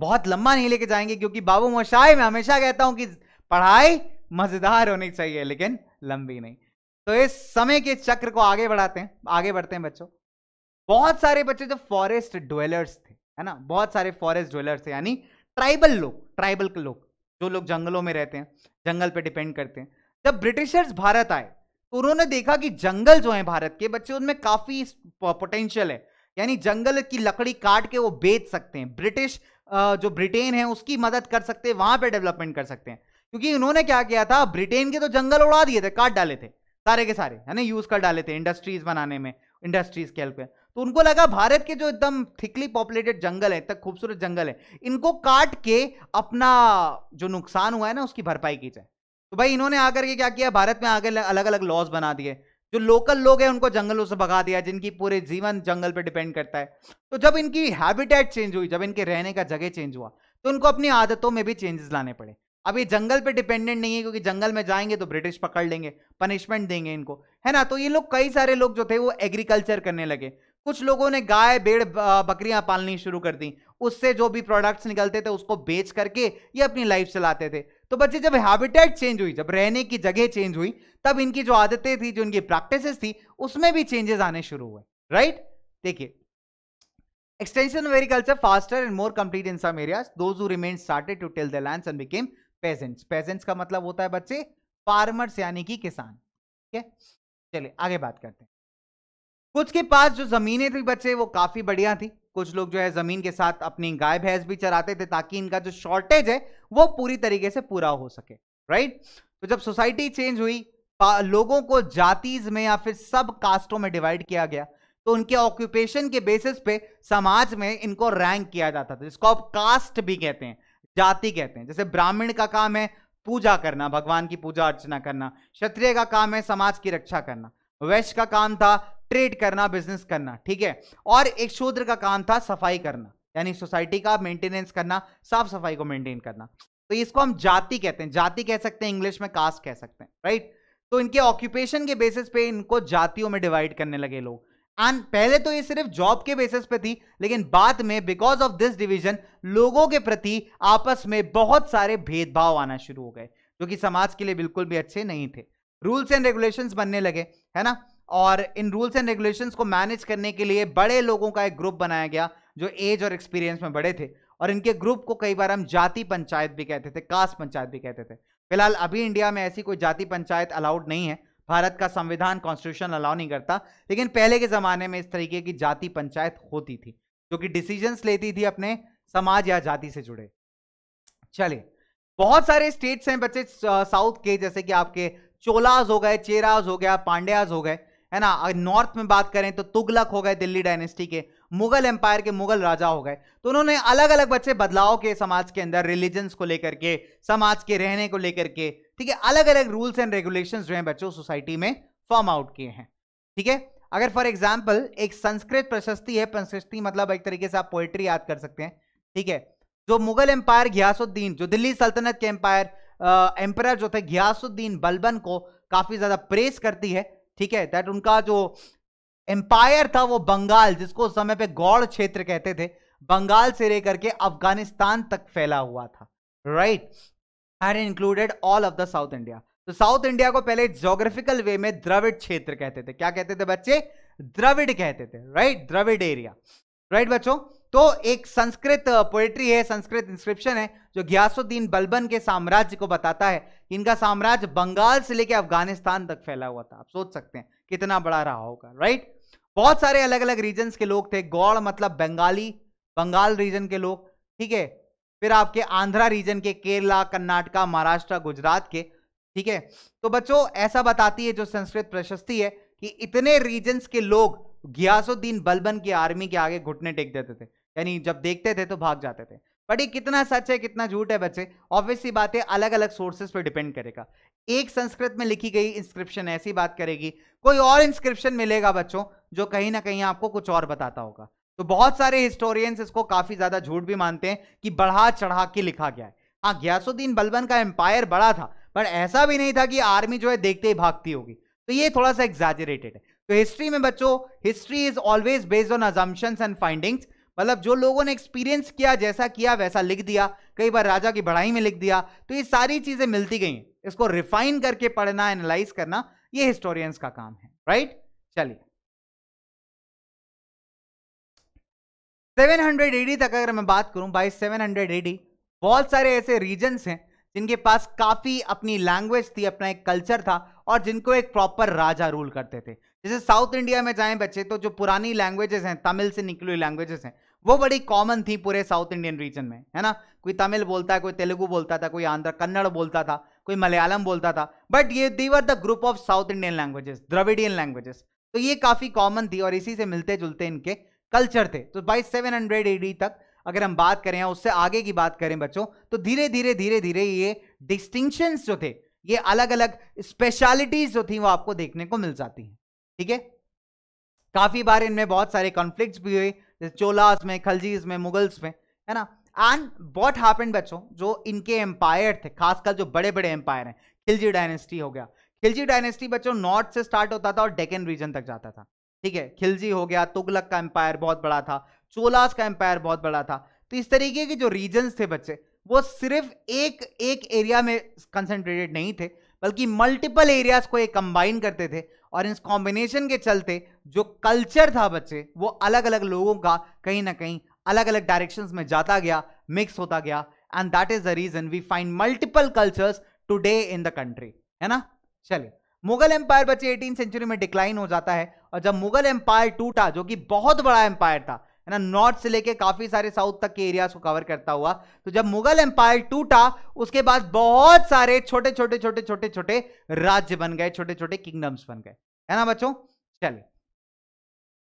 बहुत लंबा नहीं लेके जाएंगे क्योंकि बाबू मोशाई मैं हमेशा कहता हूं कि पढ़ाई मज़ेदार होनी चाहिए लेकिन लंबी नहीं तो इस समय के चक्र को आगे बढ़ाते हैं आगे बढ़ते हैं बच्चों बहुत सारे बच्चे जो फॉरेस्ट ड्वेलर्स थे है ना बहुत सारे फॉरेस्ट ड्वेलर्स थे यानी ट्राइबल लोग ट्राइबल के लोग जो लोग जंगलों में रहते हैं जंगल पे डिपेंड करते हैं जब ब्रिटिशर्स भारत आए तो उन्होंने देखा कि जंगल जो है भारत के बच्चे उनमें काफी पोटेंशियल है यानी जंगल की लकड़ी काट के वो बेच सकते हैं ब्रिटिश जो ब्रिटेन है उसकी मदद कर सकते हैं वहां पे डेवलपमेंट कर सकते हैं क्योंकि उन्होंने क्या किया था ब्रिटेन के तो जंगल उड़ा दिए थे काट डाले थे सारे के सारे है ना यूज कर डाले थे इंडस्ट्रीज बनाने में इंडस्ट्रीज के हेल्प तो उनको लगा भारत के जो एकदम थिकली पॉपुलेटेड जंगल है इतना खूबसूरत जंगल है इनको काट के अपना जो नुकसान हुआ है ना उसकी भरपाई की जाए तो भाई इन्होंने आकर के क्या किया भारत में आगे अलग अलग लॉज बना दिए जो लोकल लोग हैं उनको जंगलों से भगा दिया जिनकी पूरे जीवन जंगल पर डिपेंड करता है तो जब इनकी हैबिटेट चेंज हुई जब इनके रहने का जगह चेंज हुआ तो उनको अपनी आदतों में भी चेंजेस लाने पड़े अब ये जंगल पे डिपेंडेंट नहीं है क्योंकि जंगल में जाएंगे तो ब्रिटिश पकड़ लेंगे पनिशमेंट देंगे इनको है ना तो ये लोग कई सारे लोग जो थे वो एग्रीकल्चर करने लगे कुछ लोगों ने गाय बेड़ बकरियां पालनी शुरू कर दी उससे जो भी प्रोडक्ट्स निकलते थे उसको बेच करके ये अपनी लाइफ चलाते थे तो बच्चे जब हैबिटेट चेंज हुई जब रहने की जगह चेंज हुई तब इनकी जो आदतें थी जो इनकी प्रैक्टिस थी उसमें भी चेंजेस आने शुरू हुए राइट देखिए extension of agriculture faster and more complete in some area remain started to till the land and became peasants peasants का मतलब होता है बच्चे फार्मर्स यानी कि किसान ठीक है चलिए आगे बात करते हैं कुछ के पास जो जमीनें थी बच्चे वो काफी बढ़िया थी कुछ लोग जो है जमीन के साथ अपनी गाय भैंस भी चराते थे ताकि इनका जो शॉर्टेज है वो पूरी तरीके से पूरा हो सके राइट तो जब सोसाइटी चेंज हुई लोगों को जातीज में या फिर सब कास्टों में डिवाइड किया गया तो उनके ऑक्यूपेशन के बेसिस पे समाज में इनको रैंक किया जाता था जिसको आप कास्ट भी कहते हैं जाति कहते हैं जैसे ब्राह्मण का काम है पूजा करना भगवान की पूजा अर्चना करना क्षत्रिय का काम है समाज की रक्षा करना वैश्य का काम था ट्रेड करना बिजनेस करना ठीक है और एक शूद्र का काम था सफाई करना यानी सोसाइटी का मेंटेनेंस करना साफ सफाई को मेंटेन करना तो इसको हम जाति कहते हैं जाति कह सकते हैं इंग्लिश में कास्ट कह सकते हैं राइट तो इनके ऑक्यूपेशन के बेसिस पे इनको जातियों में डिवाइड करने लगे लोग एंड पहले तो ये सिर्फ जॉब के बेसिस पे थी लेकिन बाद में बिकॉज ऑफ दिस डिवीजन लोगों के प्रति आपस में बहुत सारे भेदभाव आना शुरू हो गए जो कि समाज के लिए बिल्कुल भी अच्छे नहीं थे रूल्स एंड रेगुलेशंस बनने लगे है ना और इन रूल्स एंड रेगुलेशंस को मैनेज करने के लिए बड़े लोगों का एक ग्रुप बनाया गया जो एज और एक्सपीरियंस में बड़े थे और इनके ग्रुप को कई बार हम जाति पंचायत भी कहते थे कास्ट पंचायत भी कहते थे फिलहाल अभी इंडिया में ऐसी कोई जाति पंचायत अलाउड नहीं है भारत का संविधान कॉन्स्टिट्यूशन अलाउ नहीं करता लेकिन पहले के ज़माने में इस तरीके की जाति पंचायत होती थी जो कि डिसीजंस लेती थी अपने समाज या जाति से जुड़े चलिए बहुत सारे स्टेट्स हैं बच्चे साउथ के जैसे कि आपके चोलाज हो गए चेराज हो गया पांड्याज हो गए है ना नॉर्थ में बात करें तो तुगलक हो गए दिल्ली डायनेस्टी के मुगल एम्पायर के मुगल राजा हो गए तो उन्होंने अलग अलग बच्चे बदलाव के समाज के अंदर रिलीजन्स को लेकर के समाज के रहने को लेकर के ठीक है अलग अलग रूल्स एंड रेगुलेशन जो है बच्चों सोसाइटी में फॉर्म आउट किए हैं ठीक है अगर फॉर एग्जाम्पल एक संस्कृत प्रशस्ति है प्रशस्ति मतलब एक तरीके से आप पोएट्री याद कर सकते हैं ठीक है जो मुगल एम्पायर घियासुद्दीन जो दिल्ली सल्तनत के एम्पायर एम्पायर जो थे घियासुद्दीन बलबन को काफी ज्यादा प्रेस करती है ठीक है दैट उनका जो एम्पायर था वो बंगाल जिसको उस समय पे गौड़ क्षेत्र कहते थे बंगाल से लेकर के अफगानिस्तान तक फैला हुआ था right and included all of the South India तो साउथ इंडिया को पहले जोग्राफिकल वे में द्रविड क्षेत्र कहते थे क्या कहते थे बच्चे द्रविड कहते थे राइट द्रविड एरिया राइट बच्चों तो एक संस्कृत पोएट्री है संस्कृत इंस्क्रिप्शन है जो ग्यासुद्दीन बलबन के साम्राज्य को बताता है इनका साम्राज्य बंगाल से लेकर अफगानिस्तान तक फैला हुआ था आप सोच सकते हैं कितना बड़ा रहा होगा राइट बहुत सारे अलग अलग रीजन के लोग थे गौड़ मतलब बंगाली बंगाल रीजन के लोग ठीक है फिर आपके आंध्रा रीजन के केरला कर्नाटका महाराष्ट्र गुजरात के ठीक है तो बच्चों ऐसा बताती है जो संस्कृत प्रशस्ति है कि इतने रीजन्स के लोग ग्यासुद्दीन बलबन की आर्मी के आगे घुटने टेक देते थे यानी जब देखते थे तो भाग जाते थे बट ये कितना सच है कितना झूठ है बच्चे ऑब्वियस सी बात है अलग अलग सोर्सेस पे डिपेंड करेगा एक संस्कृत में लिखी गई इंस्क्रिप्शन ऐसी बात करेगी कोई और इंस्क्रिप्शन मिलेगा बच्चों जो कहीं ना कहीं आपको कुछ और बताता होगा तो बहुत सारे हिस्टोरियंस इसको काफी ज्यादा झूठ भी मानते हैं कि बढ़ा चढ़ा के लिखा गया है हाँ ग्यासुद्दीन बलबन का एम्पायर बड़ा था पर ऐसा भी नहीं था कि आर्मी जो है देखते ही भागती होगी तो ये थोड़ा सा एग्जाजरेटेड है तो हिस्ट्री में बच्चों history is always based on assumptions and findings मतलब जो लोगों ने एक्सपीरियंस किया जैसा किया वैसा लिख दिया कई बार राजा की बढ़ाई में लिख दिया तो ये सारी चीज़ें मिलती गई इसको रिफाइन करके पढ़ना एनालाइज करना ये हिस्टोरियंस का काम है राइट चलिए 700 हंड्रेड एडी तक अगर मैं बात करूं बाई 700 हंड्रेड एडी बहुत सारे ऐसे रीजन्स हैं जिनके पास काफ़ी अपनी लैंग्वेज थी अपना एक कल्चर था और जिनको एक प्रॉपर राजा रूल करते थे जैसे साउथ इंडिया में जाएं बच्चे तो जो पुरानी लैंग्वेजेस हैं तमिल से निकली हुई लैंग्वेजेस हैं वो बड़ी कॉमन थी पूरे साउथ इंडियन रीजन में है ना कोई तमिल बोलता है कोई तेलुगु बोलता था कोई आंध्र कन्नड़ बोलता था कोई मलयालम बोलता था बट ये they were the group of South Indian languages Dravidian languages तो ये काफ़ी कॉमन थी और इसी से मिलते जुलते इनके कल्चर थे तो बाई सेवन हंड्रेड तक अगर हम बात करें उससे आगे की बात करें बच्चों तो धीरे धीरे धीरे धीरे ये डिस्टिंक्शंस जो थे ये अलग अलग स्पेशलिटीज जो थी वो आपको देखने को मिल जाती हैं ठीक है काफी बार इनमें बहुत सारे कॉन्फ्लिक्ट भी हुए जैसे चोलास में खलजीज में मुगल्स में है ना एंड वॉट हैपेंड बच्चों जो इनके एम्पायर थे खासकर जो बड़े बड़े एम्पायर हैं खिलजी डायनेस्टी हो गया खिलजी डायनेस्टी बच्चों नॉर्थ से स्टार्ट होता था और डेकन रीजन तक जाता था ठीक है खिलजी हो गया तुगलक का एम्पायर बहुत बड़ा था चोलास का एम्पायर बहुत बड़ा था तो इस तरीके के जो रीजन थे बच्चे वो सिर्फ एक एक एरिया में कंसेंट्रेटेड नहीं थे बल्कि मल्टीपल एरियाज को एक कंबाइन करते थे और इस कॉम्बिनेशन के चलते जो कल्चर था बच्चे वो अलग अलग लोगों का कहीं ना कहीं अलग अलग डायरेक्शन में जाता गया मिक्स होता गया and that is the reason we find multiple cultures today in the country है ना चलिए मुगल एम्पायर बच्चे एटीन सेंचुरी में डिक्लाइन हो जाता है और जब मुगल एम्पायर टूटा जो कि बहुत बड़ा एम्पायर था है ना नॉर्थ से लेके काफी सारे साउथ तक के एरियाज को कवर करता हुआ तो जब मुगल एम्पायर टूटा उसके बाद बहुत सारे छोटे छोटे छोटे छोटे छोटे राज्य बन गए छोटे छोटे किंगडम्स बन गए है ना बच्चों चलिए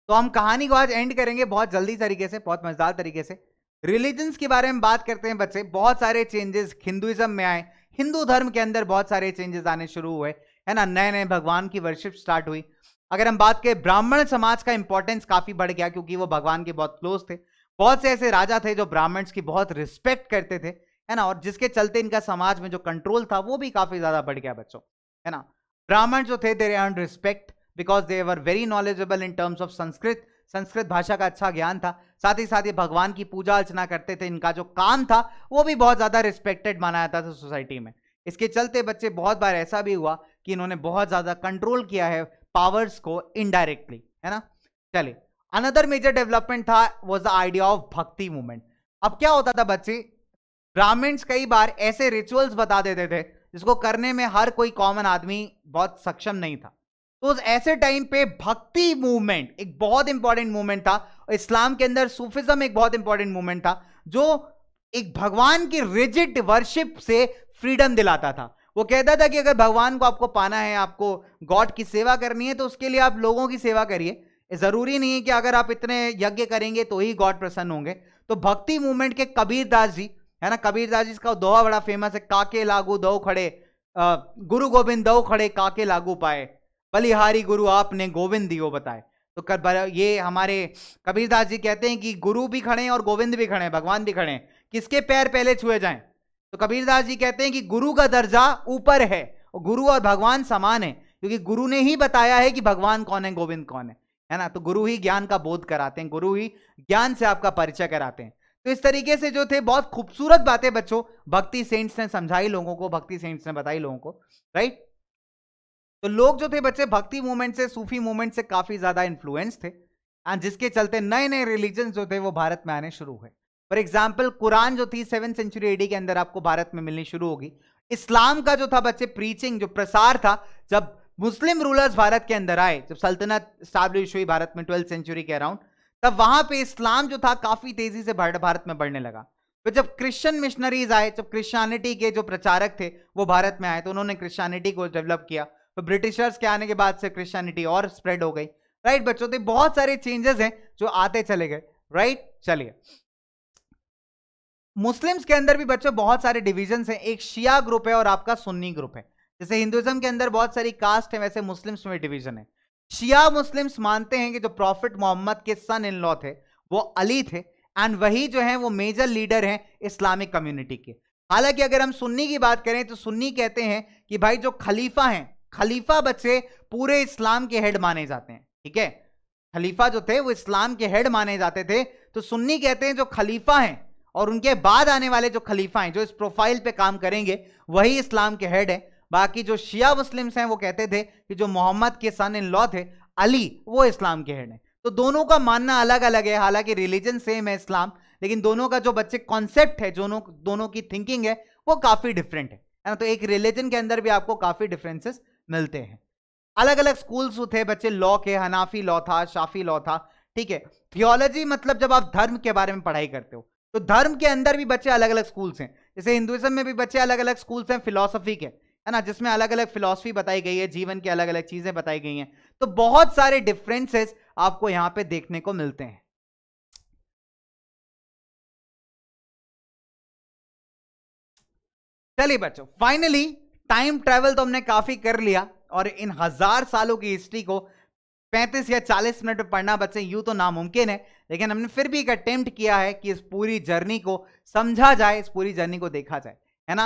तो हम कहानी को आज एंड करेंगे बहुत जल्दी तरीके से बहुत मजेदार तरीके से रिलीजन्स के बारे में बात करते हैं बच्चे बहुत सारे चेंजेस हिंदुइज्म में आए हिंदू धर्म के अंदर बहुत सारे चेंजेस आने शुरू हुए है ना नए नए भगवान की वर्शिप स्टार्ट हुई अगर हम बात करें ब्राह्मण समाज का इंपॉर्टेंस काफी बढ़ गया क्योंकि वो भगवान के बहुत क्लोज थे बहुत से ऐसे राजा थे जो ब्राह्मण्स की बहुत रिस्पेक्ट करते थे है ना और जिसके चलते इनका समाज में जो कंट्रोल था वो भी काफी ज्यादा बढ़ गया बच्चों है ना ब्राह्मण जो थे there earn respect because they were very knowledgeable in terms of Sanskrit Sanskrit भाषा का अच्छा ज्ञान था साथ ही साथ ये भगवान की पूजा अर्चना करते थे इनका जो काम था वो भी बहुत ज़्यादा रिस्पेक्टेड माना जाता था सोसाइटी में इसके चलते बच्चे बहुत बार ऐसा भी हुआ कि इन्होंने बहुत ज़्यादा कंट्रोल किया है पावर्स को इनडायरेक्टली है ना चलिए अनदर मेजर डेवलपमेंट था was the idea of bhakti movement अब क्या होता था बच्चे ब्राह्मण्स कई बार ऐसे रिचुअल्स बता देते थे जिसको करने में हर कोई कॉमन आदमी बहुत सक्षम नहीं था तो उस ऐसे टाइम पे भक्ति मूवमेंट एक बहुत इंपॉर्टेंट मूवमेंट था इस्लाम के अंदर सूफिज्म एक बहुत इंपॉर्टेंट मूवमेंट था जो एक भगवान की रिजिट वर्शिप से फ्रीडम दिलाता था वो कहता था कि अगर भगवान को आपको पाना है आपको गॉड की सेवा करनी है तो उसके लिए आप लोगों की सेवा करिए ज़रूरी नहीं है कि अगर आप इतने यज्ञ करेंगे तो ही गॉड प्रसन्न होंगे तो भक्ति मूवमेंट के कबीर दास जी है ना कबीर दास जी का दोहा बड़ा फेमस है काके लागू दो खड़े गुरु गोविंद दो खड़े काके लागू पाए बलिहारी गुरु आपने गोविंद दियो बताए तो कर ये हमारे कबीरदास जी कहते हैं कि गुरु भी खड़े हैं और गोविंद भी खड़े हैं भगवान भी खड़े हैं किसके पैर पहले छुए जाएं तो कबीरदास जी कहते हैं कि गुरु का दर्जा ऊपर है और गुरु और भगवान समान है क्योंकि गुरु ने ही बताया है कि भगवान कौन है गोविंद कौन है है ना तो गुरु ही ज्ञान का बोध कराते हैं गुरु ही ज्ञान से आपका परिचय कराते हैं तो इस तरीके से जो थे बहुत खूबसूरत बातें बच्चों भक्ति सेंट्स ने समझाई लोगों को भक्ति सेंट्स ने बताई लोगों को राइट तो लोग जो थे बच्चे भक्ति मूवमेंट से सूफी मूवमेंट से काफी ज्यादा इन्फ्लुएंस थे एंड जिसके चलते नए नए रिलीजन जो थे वो भारत में आने शुरू हुए फॉर एग्जाम्पल कुरान जो थी सेवन सेंचुरी एडी के अंदर आपको भारत में मिलनी शुरू होगी इस्लाम का जो था बच्चे प्रीचिंग जो प्रसार था जब मुस्लिम रूलर्स भारत के अंदर आए जब सल्तनत स्टैब्लिश हुई भारत में ट्वेल्थ सेंचुरी के अराउंड तब वहां पे इस्लाम जो था काफी तेजी से भारत में बढ़ने लगा तो जब क्रिश्चियन मिशनरीज आए जब क्रिश्चियनिटी के जो प्रचारक थे वो भारत में आए तो उन्होंने क्रिश्चियनिटी को डेवलप किया तो ब्रिटिशर्स के आने के बाद से क्रिश्चियनिटी और स्प्रेड हो गई राइट बच्चों तो बहुत सारे चेंजेस हैं जो आते चले गए राइट चलिए मुस्लिम्स के अंदर भी बच्चों बहुत सारे डिविजन्स हैं एक शिया ग्रुप है और आपका सुन्नी ग्रुप है जैसे हिंदुज्म के अंदर बहुत सारी कास्ट है वैसे मुस्लिम्स में डिवीजन है शिया मुस्लिम्स मानते हैं कि जो प्रॉफिट मोहम्मद के सन इन लॉ थे वो अली थे एंड वही जो है वो मेजर लीडर हैं इस्लामिक कम्युनिटी के हालांकि अगर हम सुन्नी की बात करें तो सुन्नी कहते हैं कि भाई जो खलीफा हैं खलीफा बच्चे पूरे इस्लाम के हेड माने जाते हैं ठीक है खलीफा जो थे वो इस्लाम के हेड माने जाते थे तो सुन्नी कहते हैं जो खलीफा हैं और उनके बाद आने वाले जो खलीफा हैं जो इस प्रोफाइल पे काम करेंगे वही इस्लाम के हेड हैं बाकी जो शिया मुस्लिम्स हैं वो कहते थे कि जो मोहम्मद के सन इन लॉ थे अली वो इस्लाम के हेड हैं तो दोनों का मानना अलग अलग है हालांकि रिलीजन सेम है इस्लाम लेकिन दोनों का जो बच्चे कॉन्सेप्ट है दोनों दोनों की थिंकिंग है वो काफ़ी डिफरेंट है ना तो एक रिलीजन के अंदर भी आपको काफ़ी डिफरेंसेस मिलते हैं अलग अलग स्कूल्स थे बच्चे लॉ के हनाफी लॉ था शाफी लॉ था ठीक है थियोलॉजी मतलब जब आप धर्म के बारे में पढ़ाई करते हो तो धर्म के अंदर भी बच्चे अलग अलग स्कूल्स हैं जैसे हिंदुइज्म में भी बच्चे अलग अलग स्कूल्स हैं फिलोसफी के है ना जिसमें अलग अलग फिलोसफी बताई गई है जीवन की अलग अलग चीज़ें बताई गई हैं तो बहुत सारे डिफरेंसेस आपको यहाँ पे देखने को मिलते हैं चलिए बच्चों फाइनली टाइम ट्रेवल तो हमने काफी कर लिया और इन हजार सालों की हिस्ट्री को पैंतीस या चालीस मिनट में पढ़ना बच्चे यूँ तो नामुमकिन है लेकिन हमने फिर भी एक अटेम्प्ट किया है कि इस पूरी जर्नी को समझा जाए इस पूरी जर्नी को देखा जाए है ना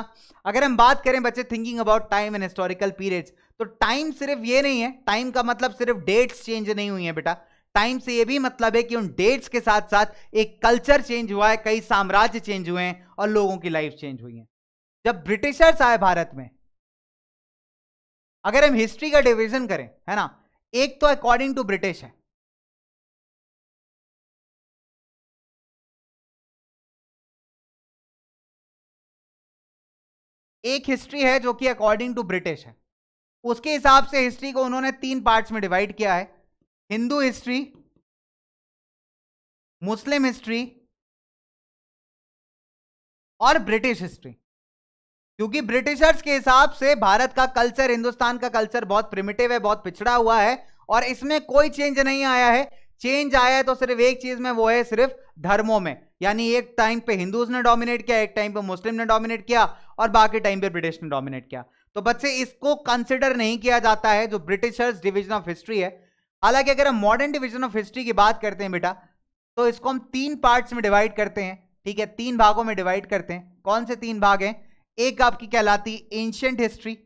अगर हम बात करें बच्चे thinking about time and historical periods तो टाइम सिर्फ ये नहीं है टाइम का मतलब सिर्फ डेट्स चेंज नहीं हुई है बेटा टाइम से ये भी मतलब है कि उन डेट्स के साथ साथ एक कल्चर चेंज हुआ है कई साम्राज्य चेंज हुए हैं और लोगों की लाइफ चेंज हुई है जब ब्रिटिशर्स आए भारत में अगर हम हिस्ट्री का डिविजन करें है ना एक तो अकॉर्डिंग टू ब्रिटिश है एक हिस्ट्री है जो कि अकॉर्डिंग टू ब्रिटिश है उसके हिसाब से हिस्ट्री को उन्होंने तीन पार्ट्स में डिवाइड किया है हिंदू हिस्ट्री मुस्लिम हिस्ट्री और ब्रिटिश हिस्ट्री क्योंकि ब्रिटिशर्स के हिसाब से भारत का कल्चर हिंदुस्तान का कल्चर बहुत प्रिमिटिव है बहुत पिछड़ा हुआ है और इसमें कोई चेंज नहीं आया है चेंज आया है तो सिर्फ एक चीज में वो है सिर्फ धर्मों में यानी एक टाइम पे हिंदूज ने डोमिनेट किया एक टाइम पे मुस्लिम ने डोमिनेट किया और बाकी टाइम पे ब्रिटिश ने डोमिनेट किया तो बच्चे इसको कंसिडर नहीं किया जाता है जो ब्रिटिशर्स डिविजन ऑफ हिस्ट्री है हालांकि अगर हम मॉडर्न डिविजन ऑफ हिस्ट्री की बात करते हैं बेटा तो इसको हम तीन पार्ट्स में डिवाइड करते हैं ठीक है तीन भागों में डिवाइड करते हैं कौन से तीन भाग हैं एक आपकी कहलाती एंशियंट हिस्ट्री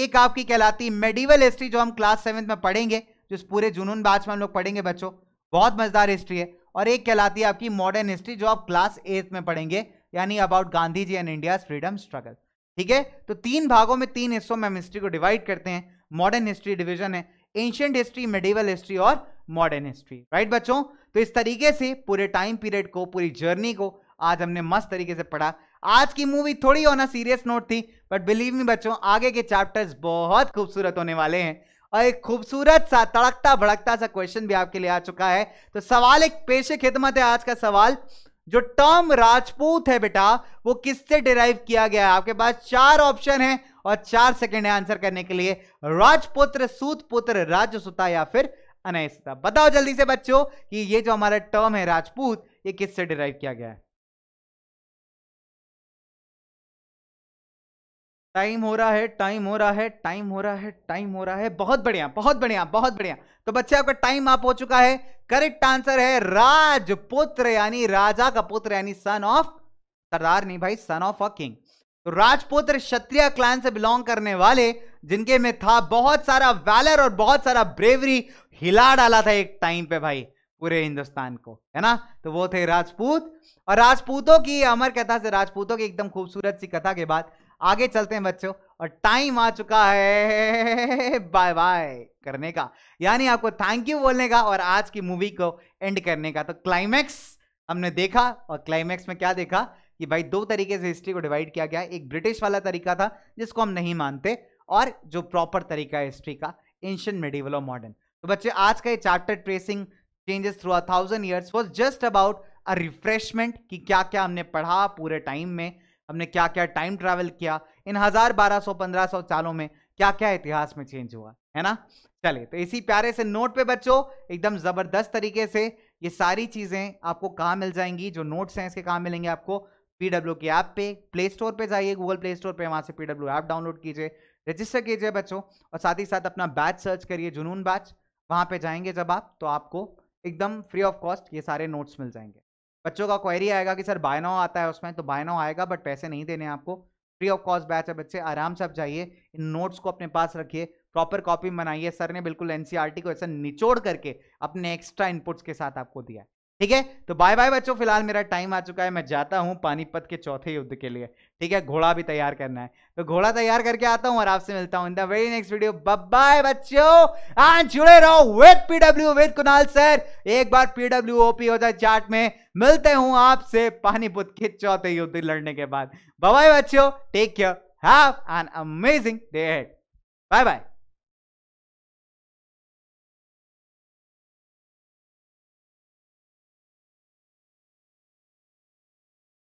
एक आपकी कहलाती मेडिवल हिस्ट्री जो हम क्लास सेवेंथ में पढ़ेंगे जो पूरे जुनून बाज में हम लोग पढ़ेंगे बच्चों बहुत मजेदार हिस्ट्री है और एक कहलाती है आपकी मॉडर्न हिस्ट्री जो आप क्लास एट में पढ़ेंगे यानी about Gandhi ji and India freedom struggle ठीक है तो तीन भागों में तीन हिस्सों में हम हिस्ट्री को डिवाइड करते हैं मॉडर्न हिस्ट्री डिविजन है एंशियंट हिस्ट्री मेडिवल हिस्ट्री और मॉडर्न हिस्ट्री राइट बच्चों तो इस तरीके से पूरे टाइम पीरियड को पूरी जर्नी को आज हमने मस्त तरीके से पढ़ा आज की मूवी थोड़ी होना सीरियस नोट थी बट बिलीव मी बच्चों आगे के चैप्टर्स बहुत खूबसूरत होने वाले हैं और एक खूबसूरत सा तड़कता भड़कता सा क्वेश्चन भी आपके लिए आ चुका है तो सवाल एक पेशे खिदमत है आज का सवाल जो टर्म राजपूत है बेटा वो किससे डिराइव किया गया है आपके पास चार ऑप्शन है और चार सेकेंड है आंसर करने के लिए राजपुत्र सूत पुत्र राजसुता या फिर अनयसुता बताओ जल्दी से बच्चों कि ये जो हमारा टर्म है राजपूत ये किससे डिराइव किया गया है टाइम हो रहा है टाइम हो रहा है टाइम हो रहा है टाइम हो रहा है बहुत बढ़िया बहुत बढ़िया बहुत बढ़िया तो बच्चे आपका टाइम आप हो चुका है करेक्ट आंसर है राजपुत्र यानी राजा का पुत्र यानी सन ऑफ सरदार नहीं भाई सन ऑफ अ किंग तो राजपुत्र क्षत्रिय क्लान से बिलोंग करने वाले जिनके में था बहुत सारा वैलर और बहुत सारा ब्रेवरी हिला डाला था एक टाइम पे भाई पूरे हिंदुस्तान को है ना तो वो थे राजपूत और राजपूतों की अमर कथा से राजपूतों की एकदम खूबसूरत सी कथा के बाद आगे चलते हैं बच्चों और टाइम आ चुका है बाय बाय करने का यानी आपको थैंक यू बोलने का और आज की मूवी को एंड करने का तो क्लाइमैक्स हमने देखा और क्लाइमैक्स में क्या देखा कि भाई दो तरीके से हिस्ट्री को डिवाइड किया गया एक ब्रिटिश वाला तरीका था जिसको हम नहीं मानते और जो प्रॉपर तरीका है हिस्ट्री का एंशियन मेडिवल और मॉडर्न तो बच्चे आज का ये chapter tracing changes through a thousand years was just about a refreshment कि क्या क्या हमने पढ़ा पूरे टाइम में हमने क्या क्या टाइम ट्रैवल किया इन हजार बारह सौ पंद्रह सौ सालों में क्या क्या इतिहास में चेंज हुआ है ना चले तो इसी प्यारे से नोट पे बच्चों एकदम जबरदस्त तरीके से ये सारी चीजें आपको कहाँ मिल जाएंगी जो नोट्स हैं इसके कहाँ मिलेंगे आपको पीडब्ल्यू के ऐप पे प्ले स्टोर पे जाइए गूगल प्ले स्टोर पे वहां से पीडब्ल्यू ऐप डाउनलोड कीजिए रजिस्टर कीजिए बच्चों और साथ ही साथ अपना बैच सर्च करिए जुनून बैच वहां पे जाएंगे जब आप तो आपको एकदम फ्री ऑफ कॉस्ट ये सारे नोट्स मिल जाएंगे बच्चों का क्वेरी आएगा कि सर बाय आता है उसमें तो बाय आएगा बट पैसे नहीं देने आपको फ्री ऑफ कॉस्ट बैच है बच्चे आराम से आप जाइए इन नोट्स को अपने पास रखिए प्रॉपर कॉपी बनाइए सर ने बिल्कुल एनसीईआरटी e को ऐसा निचोड़ करके अपने एक्स्ट्रा इनपुट्स के साथ आपको दिया है ठीक है तो बाय बाय बच्चों फिलहाल मेरा टाइम आ चुका है मैं जाता हूँ पानीपत के चौथे युद्ध के लिए ठीक है घोड़ा भी तैयार करना है तो घोड़ा तैयार करके आता हूँ और आपसे मिलता हूँ in the very next video bye बच्चों जुड़े रहो with PW with Kunal sir एक बार पीडब्ल्यू ओपी हो जाए चार्ट में मिलते हूँ आपसे पानीपत के चौथे युद्ध लड़ने के बाद बाय बच्चों take care have an amazing day bye bye